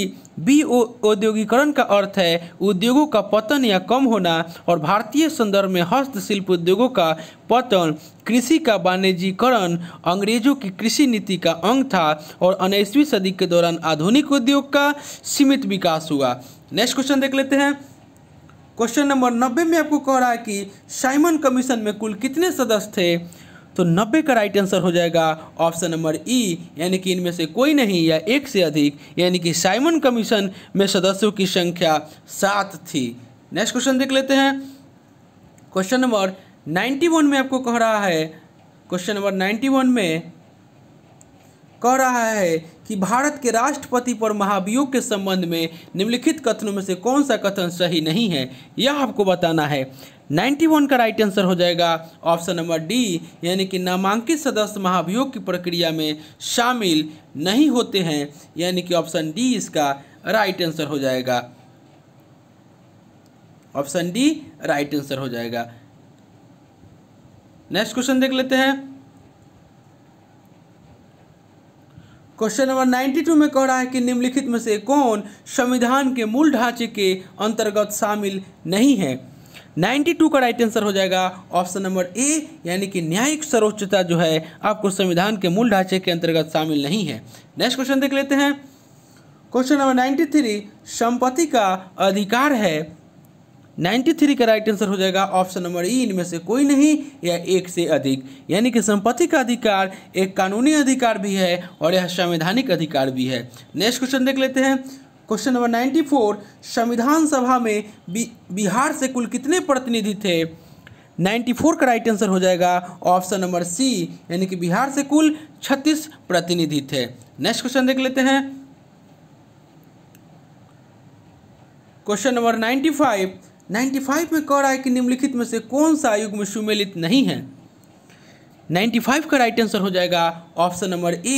बी औद्योगिकरण का अर्थ है उद्योगों का पतन या कम होना और भारतीय संदर्भ में हस्तशिल्प उद्योगों का पतन कृषि का वाणिज्यकरण अंग्रेजों की कृषि नीति का अंग था और उन्नीसवीं सदी के दौरान आधुनिक उद्योग का सीमित विकास हुआ नेक्स्ट क्वेश्चन देख लेते हैं क्वेश्चन नंबर नब्बे में आपको कह रहा है कि साइमन कमीशन में कुल कितने सदस्य थे तो नब्बे का राइट आंसर हो जाएगा ऑप्शन नंबर ई यानी कि इनमें से कोई नहीं या एक से अधिक यानी कि साइमन कमीशन में सदस्यों की संख्या सात थी नेक्स्ट क्वेश्चन देख लेते हैं क्वेश्चन नंबर नाइन्टी वन में आपको कह रहा है क्वेश्चन नंबर नाइन्टी वन में कह रहा है कि भारत के राष्ट्रपति पर महाभियोग के संबंध में निम्नलिखित कथनों में से कौन सा कथन सही नहीं है यह आपको बताना है 91 का राइट आंसर हो जाएगा ऑप्शन नंबर डी यानी कि नामांकित सदस्य महाभियोग की प्रक्रिया में शामिल नहीं होते हैं यानी कि ऑप्शन डी इसका राइट आंसर हो जाएगा ऑप्शन डी राइट आंसर हो जाएगा नेक्स्ट क्वेश्चन देख लेते हैं क्वेश्चन नंबर 92 में कह रहा है कि निम्नलिखित में से कौन संविधान के मूल ढांचे के अंतर्गत शामिल नहीं है 92 का राइट आंसर हो जाएगा ऑप्शन नंबर ए यानी कि न्यायिक सर्वोच्चता जो है आपको संविधान के मूल ढांचे के अंतर्गत शामिल नहीं है नेक्स्ट क्वेश्चन देख लेते हैं क्वेश्चन नंबर 93 संपत्ति का अधिकार है 93 का राइट आंसर हो जाएगा ऑप्शन नंबर ई इनमें से कोई नहीं या एक से अधिक यानी कि संपत्ति का अधिकार एक कानूनी अधिकार भी है और यह संवैधानिक अधिकार भी है नेक्स्ट क्वेश्चन देख लेते हैं क्वेश्चन नंबर 94 संविधान सभा में बिहार से कुल कितने प्रतिनिधि थे 94 का राइट आंसर हो जाएगा ऑप्शन नंबर सी यानी कि बिहार से कुल 36 प्रतिनिधि थे नेक्स्ट क्वेश्चन देख लेते हैं क्वेश्चन नंबर 95 95 में रहा है कि निम्नलिखित में से कौन सा आयुग में सुमेलित नहीं है 95 का राइट आंसर हो जाएगा ऑप्शन नंबर ए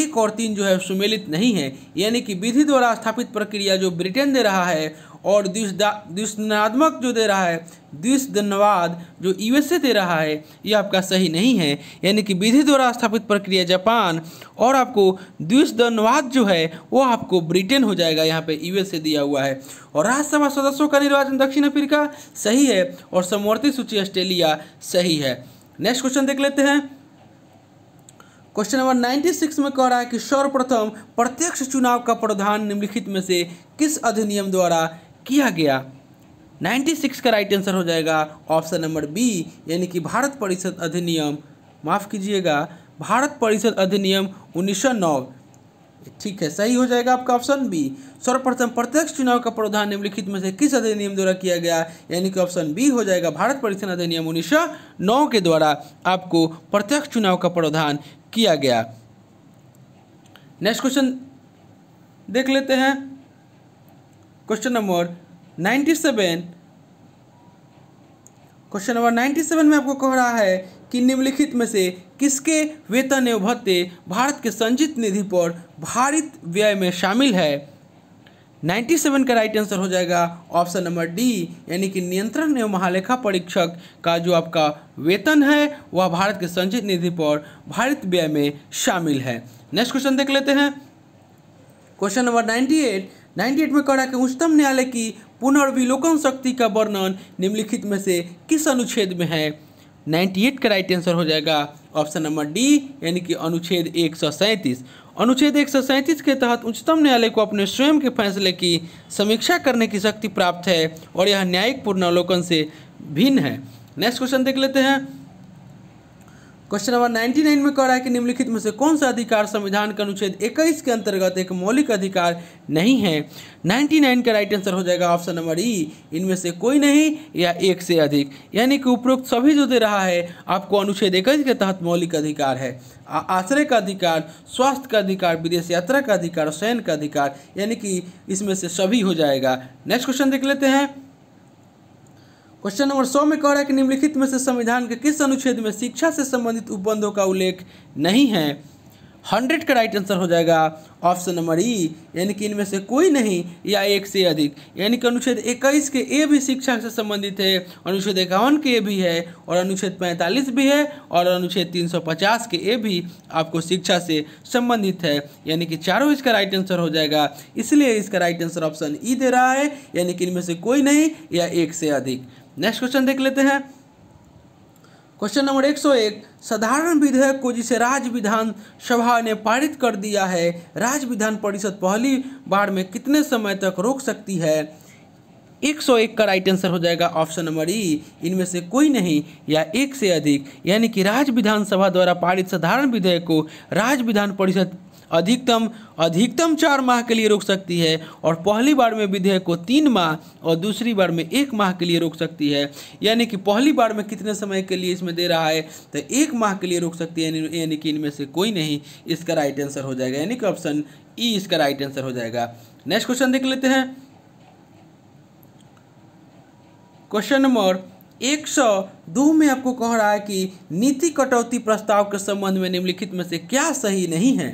एक और तीन जो है सुमेलित नहीं है यानी कि विधि द्वारा स्थापित प्रक्रिया जो ब्रिटेन दे रहा है और द्विसदनात्मक जो दे रहा है द्विसदनवाद जो यूएसए दे रहा है ये आपका सही नहीं है यानी कि विधि द्वारा स्थापित प्रक्रिया जापान और आपको द्विसदनवाद जो है वो आपको ब्रिटेन हो जाएगा यहाँ पे यूएसए दिया हुआ है और राज्यसभा सदस्यों का निर्वाचन दक्षिण अफ्रीका सही है और समवर्ती सूची ऑस्ट्रेलिया सही है नेक्स्ट क्वेश्चन देख लेते हैं क्वेश्चन नंबर 96 में कह रहा है कि सर्वप्रथम प्रत्यक्ष चुनाव का प्रावधान निम्नलिखित में से किस अधिनियम द्वारा किया गया 96 का राइट आंसर हो जाएगा ऑप्शन नंबर बी यानी कि भारत परिषद अधिनियम माफ़ कीजिएगा भारत परिषद अधिनियम उन्नीस ठीक है सही हो जाएगा आपका ऑप्शन बी सर्वप्रथम प्रत्यक्ष चुनाव का प्रावधान निम्नलिखित में से किस अधिनियम द्वारा किया गया यानी कि ऑप्शन बी हो जाएगा भारत परिषद अधिनियम उन्नीस नौ के द्वारा आपको प्रत्यक्ष चुनाव का प्रावधान किया गया नेक्स्ट क्वेश्चन देख लेते हैं question number ninety seven question number ninety seven में आपको कह रहा है कि निम्नलिखित में से किसके वेतन एवं भत्ते भारत के संचित निधि पर भारित व्यय में शामिल है 97 का राइट आंसर हो जाएगा ऑप्शन नंबर डी यानी कि नियंत्रण एवं महालेखा परीक्षक का जो आपका वेतन है वह भारत के संचित निधि पर भारत व्यय में शामिल है नेक्स्ट क्वेश्चन देख लेते हैं क्वेश्चन नंबर 98 एट में करा कि उच्चतम न्यायालय की पुनर्विलोकन शक्ति का वर्णन निम्नलिखित में से किस अनुच्छेद में है 98 का राइट आंसर हो जाएगा ऑप्शन नंबर डी यानी कि अनुच्छेद एक अनुच्छेद एक के तहत उच्चतम न्यायालय को अपने स्वयं के फैसले की समीक्षा करने की शक्ति प्राप्त है और यह न्यायिक पुनर्वलोकन से भिन्न है नेक्स्ट क्वेश्चन देख लेते हैं क्वेश्चन नंबर 99 में कह रहा है कि निम्नलिखित में से कौन सा अधिकार संविधान के अनुच्छेद 21 के अंतर्गत एक मौलिक अधिकार नहीं है 99 का राइट आंसर हो जाएगा ऑप्शन नंबर ई इनमें से कोई नहीं या एक से अधिक यानी कि उपरोक्त सभी जो दे रहा है आपको अनुच्छेद इक्कीस के तहत मौलिक अधिकार है आश्रय का अधिकार स्वास्थ्य का अधिकार विदेश यात्रा का अधिकार और शयन का अधिकार यानी कि इसमें से सभी हो जाएगा नेक्स्ट क्वेश्चन देख लेते हैं क्वेश्चन नंबर सौ में कह रहा है कि निम्नलिखित में से संविधान के किस अनुच्छेद में शिक्षा से संबंधित उपबंधों का उल्लेख नहीं है हंड्रेड का राइट आंसर हो जाएगा ऑप्शन नंबर ई यानी कि इनमें से कोई नहीं या एक से अधिक यानी कि अनुच्छेद इक्कीस के ए भी शिक्षा से संबंधित है अनुच्छेद इक्यावन के ए भी है और अनुच्छेद पैंतालीस भी है और अनुच्छेद तीन सौ पचास के ए भी आपको शिक्षा से संबंधित है यानी कि चारों इसका राइट आंसर हो जाएगा इसलिए इसका राइट आंसर ऑप्शन ई दे रहा है यानी कि इनमें से कोई नहीं या एक से अधिक नेक्स्ट क्वेश्चन देख लेते हैं क्वेश्चन नंबर 101 साधारण विधेयक को जिसे राज्य विधान सभा ने पारित कर दिया है राज्य विधान परिषद पहली बार में कितने समय तक रोक सकती है 101 का राइट आंसर हो जाएगा ऑप्शन नंबर ई इनमें से कोई नहीं या एक से अधिक यानी कि राज्य विधानसभा द्वारा पारित साधारण विधेयक को राज्य विधान परिषद अधिकतम अधिकतम चार माह के लिए रोक सकती है और पहली बार में विधेयक को तीन माह और दूसरी बार में एक माह के लिए रोक सकती है यानी कि पहली बार में कितने समय के लिए इसमें दे रहा है तो एक माह के लिए रोक सकती है यानी कि इनमें से कोई नहीं इसका राइट आंसर हो जाएगा यानी कि ऑप्शन ई e इसका राइट आंसर हो जाएगा नेक्स्ट क्वेश्चन देख लेते हैं क्वेश्चन नंबर एक सौ दो में आपको कह रहा है कि नीति कटौती प्रस्ताव के संबंध में निम्नलिखित में से क्या सही नहीं है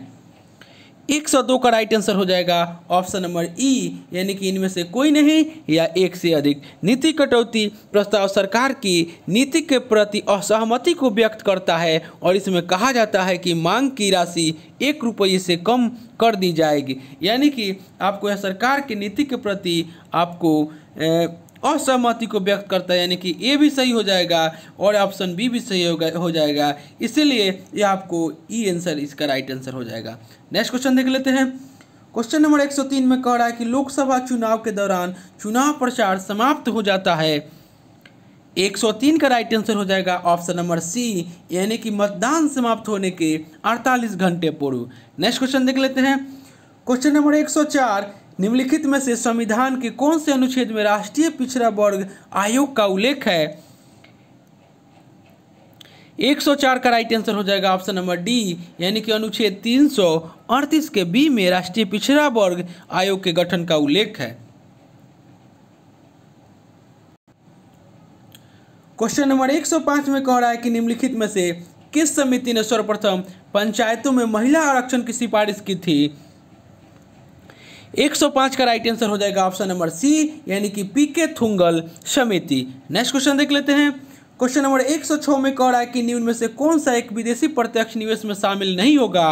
एक सौ दो का राइट आंसर हो जाएगा ऑप्शन नंबर ई यानी कि इनमें से कोई नहीं या एक से अधिक नीति कटौती प्रस्ताव सरकार की नीति के प्रति असहमति को व्यक्त करता है और इसमें कहा जाता है कि मांग की राशि एक रुपये से कम कर दी जाएगी यानी कि आपको यह सरकार की नीति के प्रति आपको ए, असहमति को व्यक्त करता है यानी कि ए भी सही हो जाएगा और ऑप्शन बी भी सही हो जाएगा इसीलिए ये आपको ई e आंसर इसका राइट आंसर हो जाएगा नेक्स्ट क्वेश्चन देख लेते हैं क्वेश्चन नंबर 103 में कह रहा है कि लोकसभा चुनाव के दौरान चुनाव प्रचार समाप्त हो जाता है 103 का राइट आंसर हो जाएगा ऑप्शन नंबर सी यानी कि मतदान समाप्त होने के 48 घंटे पूर्व नेक्स्ट क्वेश्चन देख लेते हैं क्वेश्चन नंबर 104 निम्नलिखित में से संविधान के कौन से अनुच्छेद में राष्ट्रीय पिछड़ा वर्ग आयोग का उल्लेख है 104 का राइट आंसर हो जाएगा ऑप्शन नंबर डी यानी कि अनुच्छेद तीन के बी में राष्ट्रीय पिछड़ा वर्ग आयोग के गठन का उल्लेख है क्वेश्चन नंबर 105 में कह रहा है कि निम्नलिखित में से किस समिति ने सर्वप्रथम पंचायतों में महिला आरक्षण की सिफारिश की थी 105 का राइट आंसर हो जाएगा ऑप्शन नंबर सी यानी कि पी के थुंगल समिति नेक्स्ट क्वेश्चन देख लेते हैं क्वेश्चन नंबर 106 में कह रहा है कि निम्न में से कौन सा एक विदेशी प्रत्यक्ष निवेश में शामिल नहीं होगा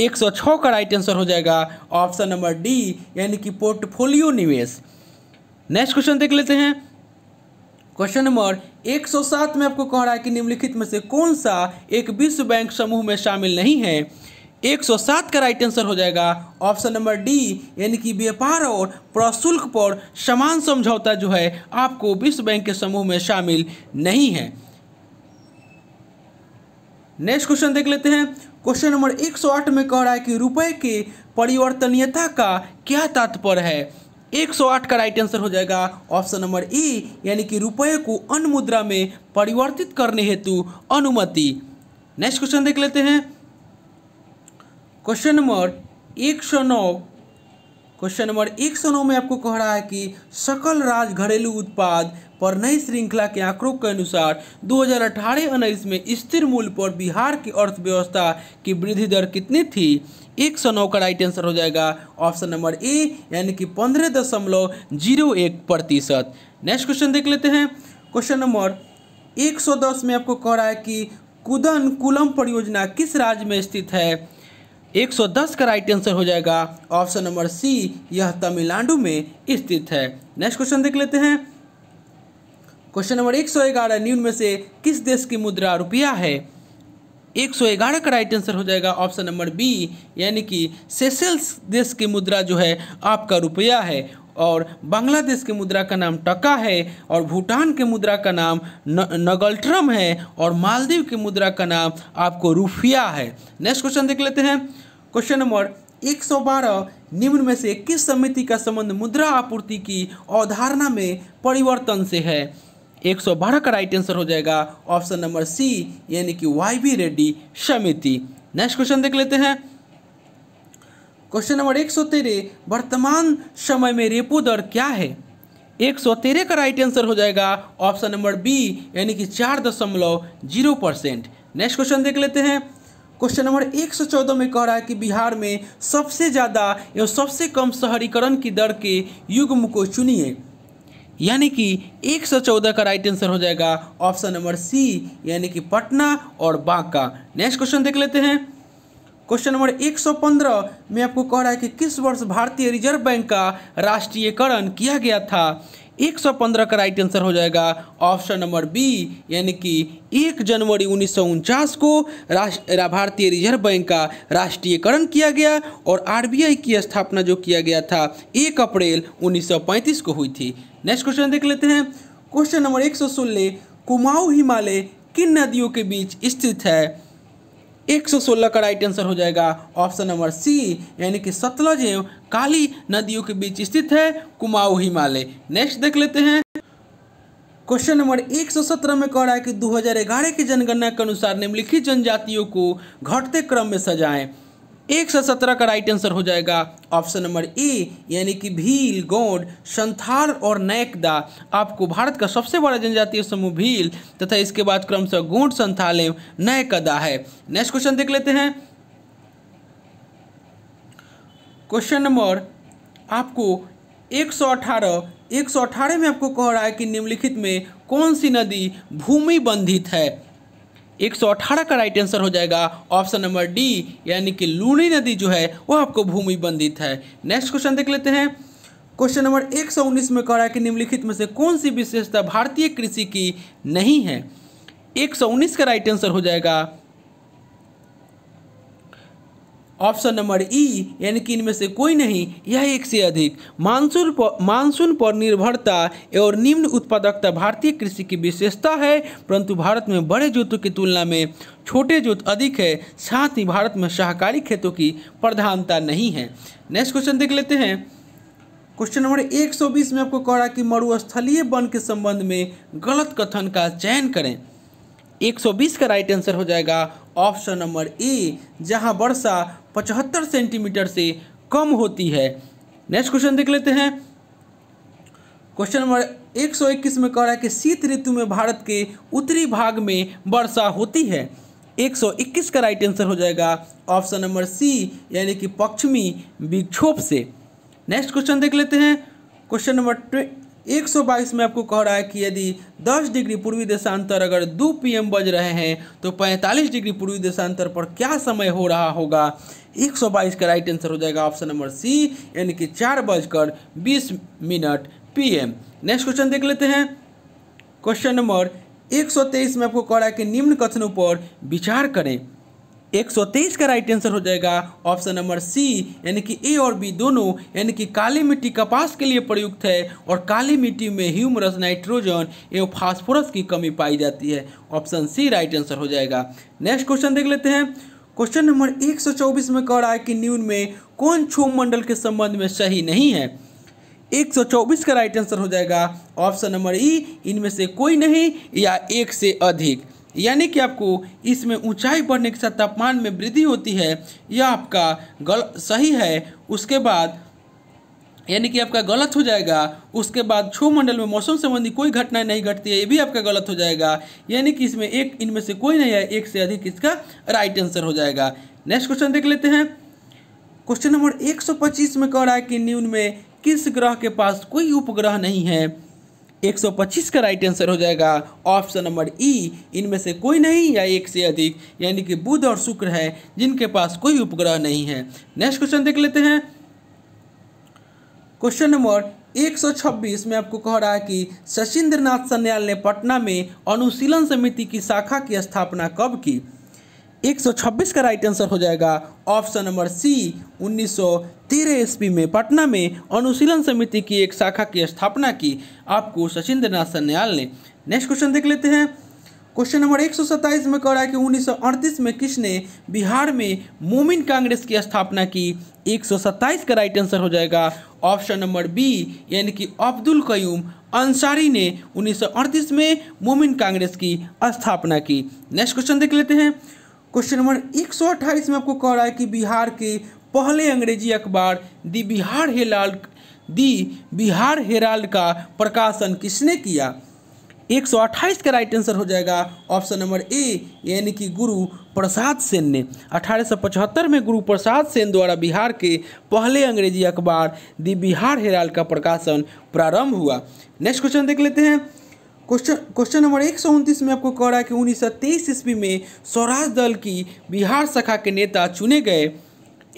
106 का राइट आंसर हो जाएगा ऑप्शन नंबर डी यानी कि पोर्टफोलियो निवेश नेक्स्ट क्वेश्चन देख लेते हैं क्वेश्चन नंबर 107 में आपको कह रहा है कि निम्नलिखित में से कौन सा एक विश्व बैंक समूह में शामिल नहीं है 107 का राइट आंसर हो जाएगा ऑप्शन नंबर डी यानी कि व्यापार और प्रशुल्क पर समान समझौता जो है आपको विश्व बैंक के समूह में शामिल नहीं है नेक्स्ट क्वेश्चन देख लेते हैं क्वेश्चन नंबर 108 में कह रहा है कि रुपए के परिवर्तनीयता का क्या तात्पर्य है 108 का राइट आंसर हो जाएगा ऑप्शन नंबर ई यानी कि रुपये को अन्य मुद्रा में परिवर्तित करने हेतु अनुमति नेक्स्ट क्वेश्चन देख लेते हैं क्वेश्चन नंबर एक सौ नौ क्वेश्चन नंबर एक सौ नौ में आपको कह रहा है कि सकल राज्य घरेलू उत्पाद पर नई श्रृंखला के आंकड़ों के अनुसार 2018 उन्नीस में स्थिर मूल्य पर बिहार की अर्थव्यवस्था की वृद्धि दर कितनी थी एक सौ नौ का राइट आंसर हो जाएगा ऑप्शन नंबर ए यानी कि पंद्रह दशमलव जीरो एक प्रतिशत नेक्स्ट क्वेश्चन देख लेते हैं क्वेश्चन नंबर एक सौ दस में आपको कह रहा है कि कुदन कुलम परियोजना किस राज्य में स्थित है 110 का राइट आंसर हो जाएगा ऑप्शन नंबर सी यह तमिलनाडु में स्थित है नेक्स्ट क्वेश्चन देख लेते हैं क्वेश्चन नंबर 111 न्यून में से किस देश की मुद्रा रुपया है 111 का राइट आंसर हो जाएगा ऑप्शन नंबर बी यानी कि सेसेल्स देश की मुद्रा जो है आपका रुपया है और बांग्लादेश के मुद्रा का नाम टका है और भूटान के मुद्रा का नाम न, नगल्ट्रम है और मालदीव की मुद्रा का नाम आपको रूफिया है नेक्स्ट क्वेश्चन देख लेते हैं क्वेश्चन नंबर 112 निम्न में से किस समिति का संबंध मुद्रा आपूर्ति की अवधारणा में परिवर्तन से है 112 का राइट आंसर हो जाएगा ऑप्शन नंबर सी यानी कि वाई बी रेड्डी समिति नेक्स्ट क्वेश्चन देख लेते हैं क्वेश्चन नंबर एक सौ तेरह वर्तमान समय में रेपो दर क्या है एक सौ तेरह का राइट आंसर हो जाएगा ऑप्शन नंबर बी यानी कि चार दशमलव जीरो परसेंट नेक्स्ट क्वेश्चन देख लेते हैं क्वेश्चन नंबर एक सौ चौदह में कह रहा है कि बिहार में सबसे ज़्यादा एवं सबसे कम शहरीकरण की दर के युग्म को चुनिए यानी कि एक सौ चौदह का राइट आंसर हो जाएगा ऑप्शन नंबर सी यानी कि पटना और बांका नेक्स्ट क्वेश्चन देख लेते हैं क्वेश्चन नंबर 115 में आपको कह रहा है कि किस वर्ष भारतीय रिजर्व बैंक का राष्ट्रीयकरण किया गया था 115 का राइट आंसर हो जाएगा ऑप्शन नंबर बी यानी कि 1 जनवरी उन्नीस को राष्ट्र भारतीय रिजर्व बैंक का राष्ट्रीयकरण किया गया और आरबीआई की स्थापना जो किया गया था 1 अप्रैल 1935 को हुई थी नेक्स्ट क्वेश्चन देख लेते हैं क्वेश्चन नंबर एक सौ सोलह हिमालय किन नदियों के बीच स्थित है 116 का राइट आंसर हो जाएगा ऑप्शन नंबर सी यानी कि सतलज एवं काली नदियों के बीच स्थित है कुमाऊ हिमालय नेक्स्ट देख लेते हैं क्वेश्चन नंबर 117 में कह रहा है कि 2011 की जनगणना के अनुसार निम्नलिखित जनजातियों को घटते क्रम में सजाएं एक सौ सत्रह का राइट आंसर हो जाएगा ऑप्शन नंबर ए यानी कि भील गौड़ संथाल और नैकदा आपको भारत का सबसे बड़ा जनजातीय समूह भील तथा इसके बाद क्रमशः गोंड संथाल एवं नैकदा है नेक्स्ट क्वेश्चन देख लेते हैं क्वेश्चन नंबर आपको एक एक सौ अठारह सौ अठारह में आपको कह रहा है कि निम्नलिखित में कौन सी नदी भूमि बंधित है अठारह का राइट आंसर हो जाएगा ऑप्शन नंबर डी यानी कि लूणी नदी जो है वह आपको भूमि बंधित है नेक्स्ट क्वेश्चन देख लेते हैं क्वेश्चन नंबर 119 में कह रहा है कि निम्नलिखित में से कौन सी विशेषता भारतीय कृषि की नहीं है 119 का राइट आंसर हो जाएगा ऑप्शन नंबर ई यानी कि इनमें से कोई नहीं यह एक से अधिक मानसून पर मानसून पर निर्भरता और निम्न उत्पादकता भारतीय कृषि की विशेषता है परंतु भारत में बड़े जोतों की तुलना में छोटे जोत अधिक है साथ ही भारत में शाहकारी खेतों की प्रधानता नहीं है नेक्स्ट क्वेश्चन देख लेते हैं क्वेश्चन नंबर 120 में आपको कह रहा कि मरुस्थलीय वन के संबंध में गलत कथन का चयन करें 120 का राइट आंसर हो जाएगा ऑप्शन नंबर ए जहां वर्षा 75 सेंटीमीटर से कम होती है नेक्स्ट क्वेश्चन देख लेते हैं क्वेश्चन नंबर 121 में कह रहा है कि शीत ऋतु में भारत के उत्तरी भाग में वर्षा होती है 121 का राइट आंसर हो जाएगा ऑप्शन नंबर सी यानी कि पश्चिमी विक्षोभ से नेक्स्ट क्वेश्चन देख लेते हैं क्वेश्चन नंबर 122 में आपको कह रहा है कि यदि 10 डिग्री पूर्वी देशांतर अगर 2 पीएम बज रहे हैं तो 45 डिग्री पूर्वी देशांतर पर क्या समय हो रहा होगा 122 का राइट आंसर हो जाएगा ऑप्शन नंबर सी यानी कि चार बजकर बीस मिनट पीएम नेक्स्ट क्वेश्चन देख लेते हैं क्वेश्चन नंबर 123 में आपको कह रहा है कि निम्न कथनों पर विचार करें 123 का राइट आंसर हो जाएगा ऑप्शन नंबर सी यानी कि ए और बी दोनों यानी कि काली मिट्टी कपास के लिए प्रयुक्त है और काली मिट्टी में ह्यूमरस नाइट्रोजन एवं फास्फोरस की कमी पाई जाती है ऑप्शन सी राइट आंसर हो जाएगा नेक्स्ट क्वेश्चन देख लेते हैं क्वेश्चन नंबर 124 में कह रहा है कि न्यून में कौन क्षोभ मंडल के संबंध में सही नहीं है 124 का राइट आंसर हो जाएगा ऑप्शन नंबर ई इनमें से कोई नहीं या एक से अधिक यानी कि आपको इसमें ऊंचाई बढ़ने के साथ तापमान में वृद्धि होती है यह आपका गल सही है उसके बाद यानी कि आपका गलत हो जाएगा उसके बाद छो मंडल में मौसम संबंधी कोई घटना नहीं घटती है ये भी आपका गलत हो जाएगा यानी कि इसमें एक इनमें से कोई नहीं है एक से अधिक इसका राइट आंसर हो जाएगा नेक्स्ट क्वेश्चन देख लेते हैं क्वेश्चन नंबर 125 में कह रहा है कि न्यून में किस ग्रह के पास कोई उपग्रह नहीं है 125 का राइट आंसर हो जाएगा ऑप्शन नंबर ई इनमें से कोई नहीं या एक से अधिक यानी कि बुध और शुक्र है जिनके पास कोई उपग्रह नहीं है नेक्स्ट क्वेश्चन देख लेते हैं क्वेश्चन नंबर 126 में आपको कह रहा है कि सचिंद्रनाथ नाथ सन्याल ने पटना में अनुशीलन समिति की शाखा की स्थापना कब की 126 का राइट आंसर हो जाएगा ऑप्शन नंबर सी तेरह ईस्वी में पटना में अनुशीलन समिति की एक शाखा की स्थापना की आपको सचिंद्रनाथ नाथ सन्याल ने नेक्स्ट क्वेश्चन देख लेते हैं क्वेश्चन नंबर एक में कह रहा है कि 1938 में किसने बिहार में मोमिन कांग्रेस की स्थापना की 127 का राइट आंसर हो जाएगा ऑप्शन नंबर बी यानी कि अब्दुल कयूम अंसारी ने 1938 में मोमिन कांग्रेस की स्थापना की नेक्स्ट क्वेश्चन देख लेते हैं क्वेश्चन नंबर एक सौ अट्ठाईस में आपको कह रहा है कि बिहार के पहले अंग्रेजी अखबार the Bihar Herald the Bihar Herald का प्रकाशन किसने किया 128 का राइट आंसर हो जाएगा ऑप्शन नंबर ए यानी कि गुरु प्रसाद सेन ने अठारह में गुरु प्रसाद सेन द्वारा बिहार के पहले अंग्रेजी अखबार दी बिहार हेराल्ड का प्रकाशन प्रारंभ हुआ नेक्स्ट क्वेश्चन देख लेते हैं क्वेश्चन क्वेश्चन नंबर एक सौ उनतीस में आपको कह रहा है कि उन्नीस सौ तेईस ईस्वी में स्वराज दल की बिहार शाखा के नेता चुने गए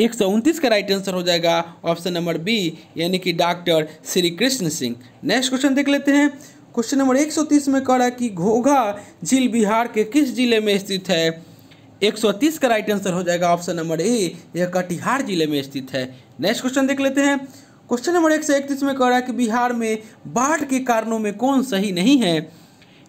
एक सौ उनतीस का राइट आंसर हो जाएगा ऑप्शन नंबर बी यानी कि doctor Shri Krishna Singh next question देख लेते हैं क्वेश्चन नंबर एक सौ तीस में कह रहा है कि घोघा झील बिहार के किस जिले में स्थित है एक सौ तीस का राइट आंसर हो जाएगा ऑप्शन नंबर ए यह कटिहार जिले में स्थित है नेक्स्ट क्वेश्चन देख लेते हैं क्वेश्चन नंबर एक से इकतीस में कह रहा है कि बिहार में बाढ़ के कारणों में कौन सही नहीं है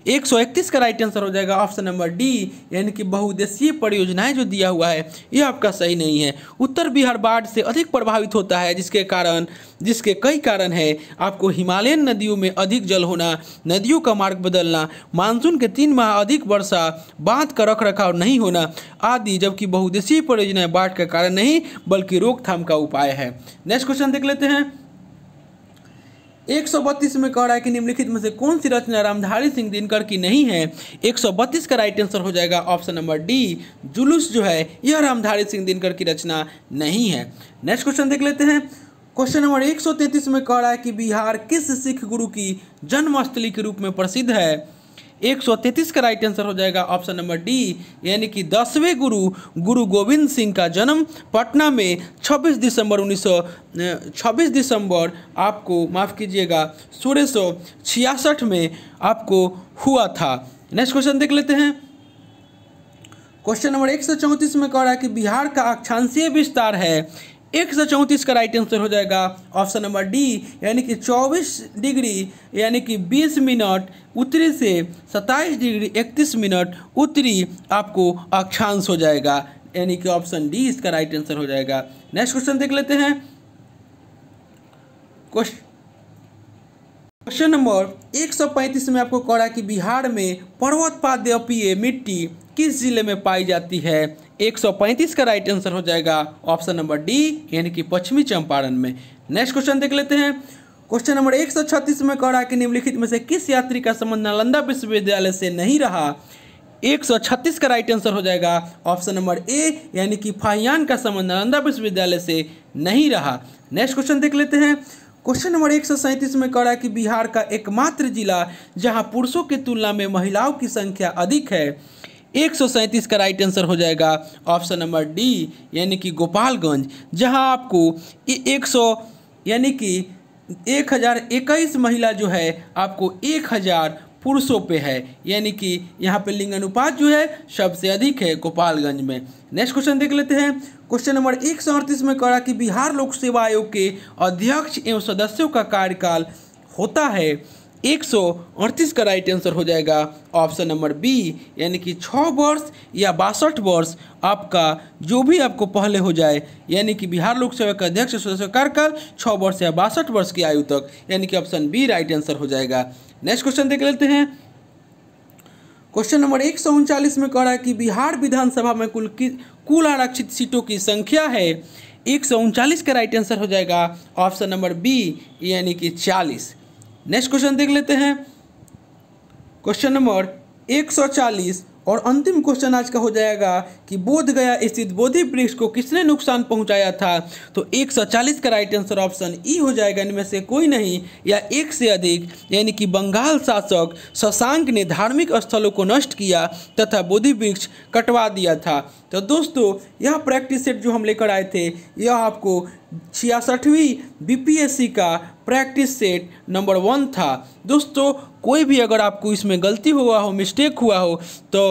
एक सौ इकतीस का राइट आंसर हो जाएगा ऑप्शन नंबर डी यानी कि बहुउद्देशीय परियोजनाएं जो दिया हुआ है ये आपका सही नहीं है उत्तर बिहार बाढ़ से अधिक प्रभावित होता है जिसके कारण जिसके कई कारण है आपको हिमालयन नदियों में अधिक जल होना नदियों का मार्ग बदलना मानसून के तीन माह अधिक वर्षा बांध का रख रखाव नहीं होना आदि जबकि बहुउद्देशीय परियोजनाएं बाढ़ का कारण नहीं बल्कि रोकथाम का उपाय है नेक्स्ट क्वेश्चन देख लेते हैं बत्तीस में कह रहा है कि निम्नलिखित में से कौन सी रचना रामधारी सिंह दिनकर की नहीं है बत्तीस का राइट आंसर हो जाएगा ऑप्शन नंबर डी जुलूस जो है यह रामधारी सिंह दिनकर की रचना नहीं है नेक्स्ट क्वेश्चन देख लेते हैं क्वेश्चन नंबर 133 में कह रहा है कि बिहार किस सिख गुरु की जन्मस्थली के रूप में प्रसिद्ध है तैतीस का राइट आंसर हो जाएगा ऑप्शन नंबर डी यानी कि दसवें गुरु गुरु गोविंद सिंह का जन्म पटना में 26 दिसंबर 1900 26 दिसंबर आपको माफ़ कीजिएगा सोलह में आपको हुआ था नेक्स्ट क्वेश्चन देख लेते हैं क्वेश्चन नंबर एक में कह रहा है कि बिहार का अक्षांशीय विस्तार है एक सौ चौंतीस का राइट आंसर हो जाएगा ऑप्शन नंबर डी यानी कि चौबीस डिग्री यानी कि बीस मिनट उत्तरी से सत्ताईस डिग्री इकतीस मिनट उत्तरी आपको अक्षांश हो जाएगा यानी कि ऑप्शन डी इसका राइट आंसर हो जाएगा नेक्स्ट क्वेश्चन देख लेते हैं क्वेश्चन क्वेश्चन नंबर 135 में आपको कह रहा है कि बिहार में पर्वत पादपीय मिट्टी किस जिले में पाई जाती है 135 का राइट आंसर हो जाएगा ऑप्शन नंबर डी यानी कि पश्चिमी चंपारण में नेक्स्ट क्वेश्चन देख लेते हैं क्वेश्चन नंबर 136 में कह रहा है कि निम्नलिखित में से किस यात्री का संबंध नालंदा विश्वविद्यालय से नहीं रहा 136 का राइट आंसर हो जाएगा ऑप्शन नंबर ए यानी कि फाहियान का संबंध नालंदा विश्वविद्यालय से नहीं रहा नेक्स्ट क्वेश्चन देख लेते हैं क्वेश्चन नंबर एक में कह रहा है कि बिहार का एकमात्र जिला जहां पुरुषों की तुलना में महिलाओं की संख्या अधिक है एक का राइट आंसर हो जाएगा ऑप्शन नंबर डी यानी कि गोपालगंज जहां आपको एक सौ यानी कि एक हज़ार इक्कीस महिला जो है आपको एक हज़ार पुरुषों पे है यानी कि यहाँ पे लिंग अनुपात जो है सबसे अधिक है गोपालगंज में नेक्स्ट क्वेश्चन देख लेते हैं क्वेश्चन नंबर एक सौ अड़तीस में करा कि बिहार लोक सेवा आयोग के अध्यक्ष एवं सदस्यों का कार्यकाल होता है एक सौ अड़तीस का राइट आंसर हो जाएगा ऑप्शन नंबर बी यानी कि छः वर्ष या बासठ वर्ष आपका जो भी आपको पहले हो जाए यानी कि बिहार लोक सेवा के अध्यक्ष कार्यकाल छः वर्ष या बासठ वर्ष की आयु तक यानी कि ऑप्शन बी राइट आंसर हो जाएगा नेक्स्ट क्वेश्चन देख लेते हैं क्वेश्चन नंबर एक सौ उनचालीस में कह रहा है कि बिहार विधानसभा में कुल की कुल आरक्षित सीटों की संख्या है एक सौ उनचालीस का राइट आंसर हो जाएगा ऑप्शन नंबर बी यानी कि चालीस नेक्स्ट क्वेश्चन देख लेते हैं क्वेश्चन नंबर 140 और अंतिम क्वेश्चन आज का हो जाएगा कि बोध गया स्थित बोधि वृक्ष को किसने नुकसान पहुंचाया था तो 140 का राइट आंसर ऑप्शन ई हो जाएगा इनमें से कोई नहीं या एक से अधिक यानी कि बंगाल शासक शशांक ने धार्मिक स्थलों को नष्ट किया तथा बोधि वृक्ष कटवा दिया था तो दोस्तों यह प्रैक्टिस सेट जो हम लेकर आए थे यह आपको छियासठवीं बी का प्रैक्टिस सेट नंबर वन था दोस्तों कोई भी अगर आपको इसमें गलती हुआ हो मिस्टेक हुआ हो तो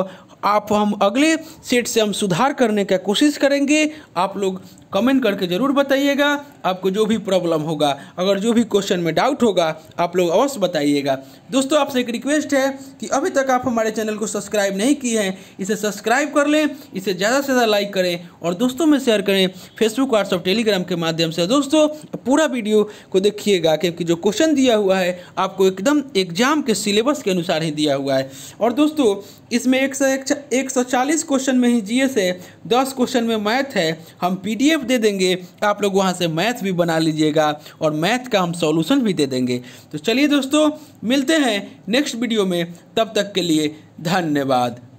आप हम अगले सेट से हम सुधार करने का कोशिश करेंगे आप लोग कमेंट करके ज़रूर बताइएगा आपको जो भी प्रॉब्लम होगा अगर जो भी क्वेश्चन में डाउट होगा आप लोग अवश्य बताइएगा दोस्तों आपसे एक रिक्वेस्ट है कि अभी तक आप हमारे चैनल को सब्सक्राइब नहीं किए हैं इसे सब्सक्राइब कर लें इसे ज़्यादा से ज़्यादा लाइक करें और दोस्तों में शेयर करें फेसबुक व्हाट्सअप टेलीग्राम के माध्यम से दोस्तों पूरा वीडियो को देखिएगा क्योंकि जो क्वेश्चन दिया हुआ है आपको एकदम एग्जाम के सिलेबस के अनुसार ही दिया हुआ है और दोस्तों इसमें एक सौ एक सौ चालीस क्वेश्चन में ही जीएस है दस क्वेश्चन में मैथ है हम पी पीडीएफ दे देंगे आप लोग वहाँ से मैथ भी बना लीजिएगा और मैथ का हम सॉल्यूशन भी दे देंगे तो चलिए दोस्तों मिलते हैं नेक्स्ट वीडियो में तब तक के लिए धन्यवाद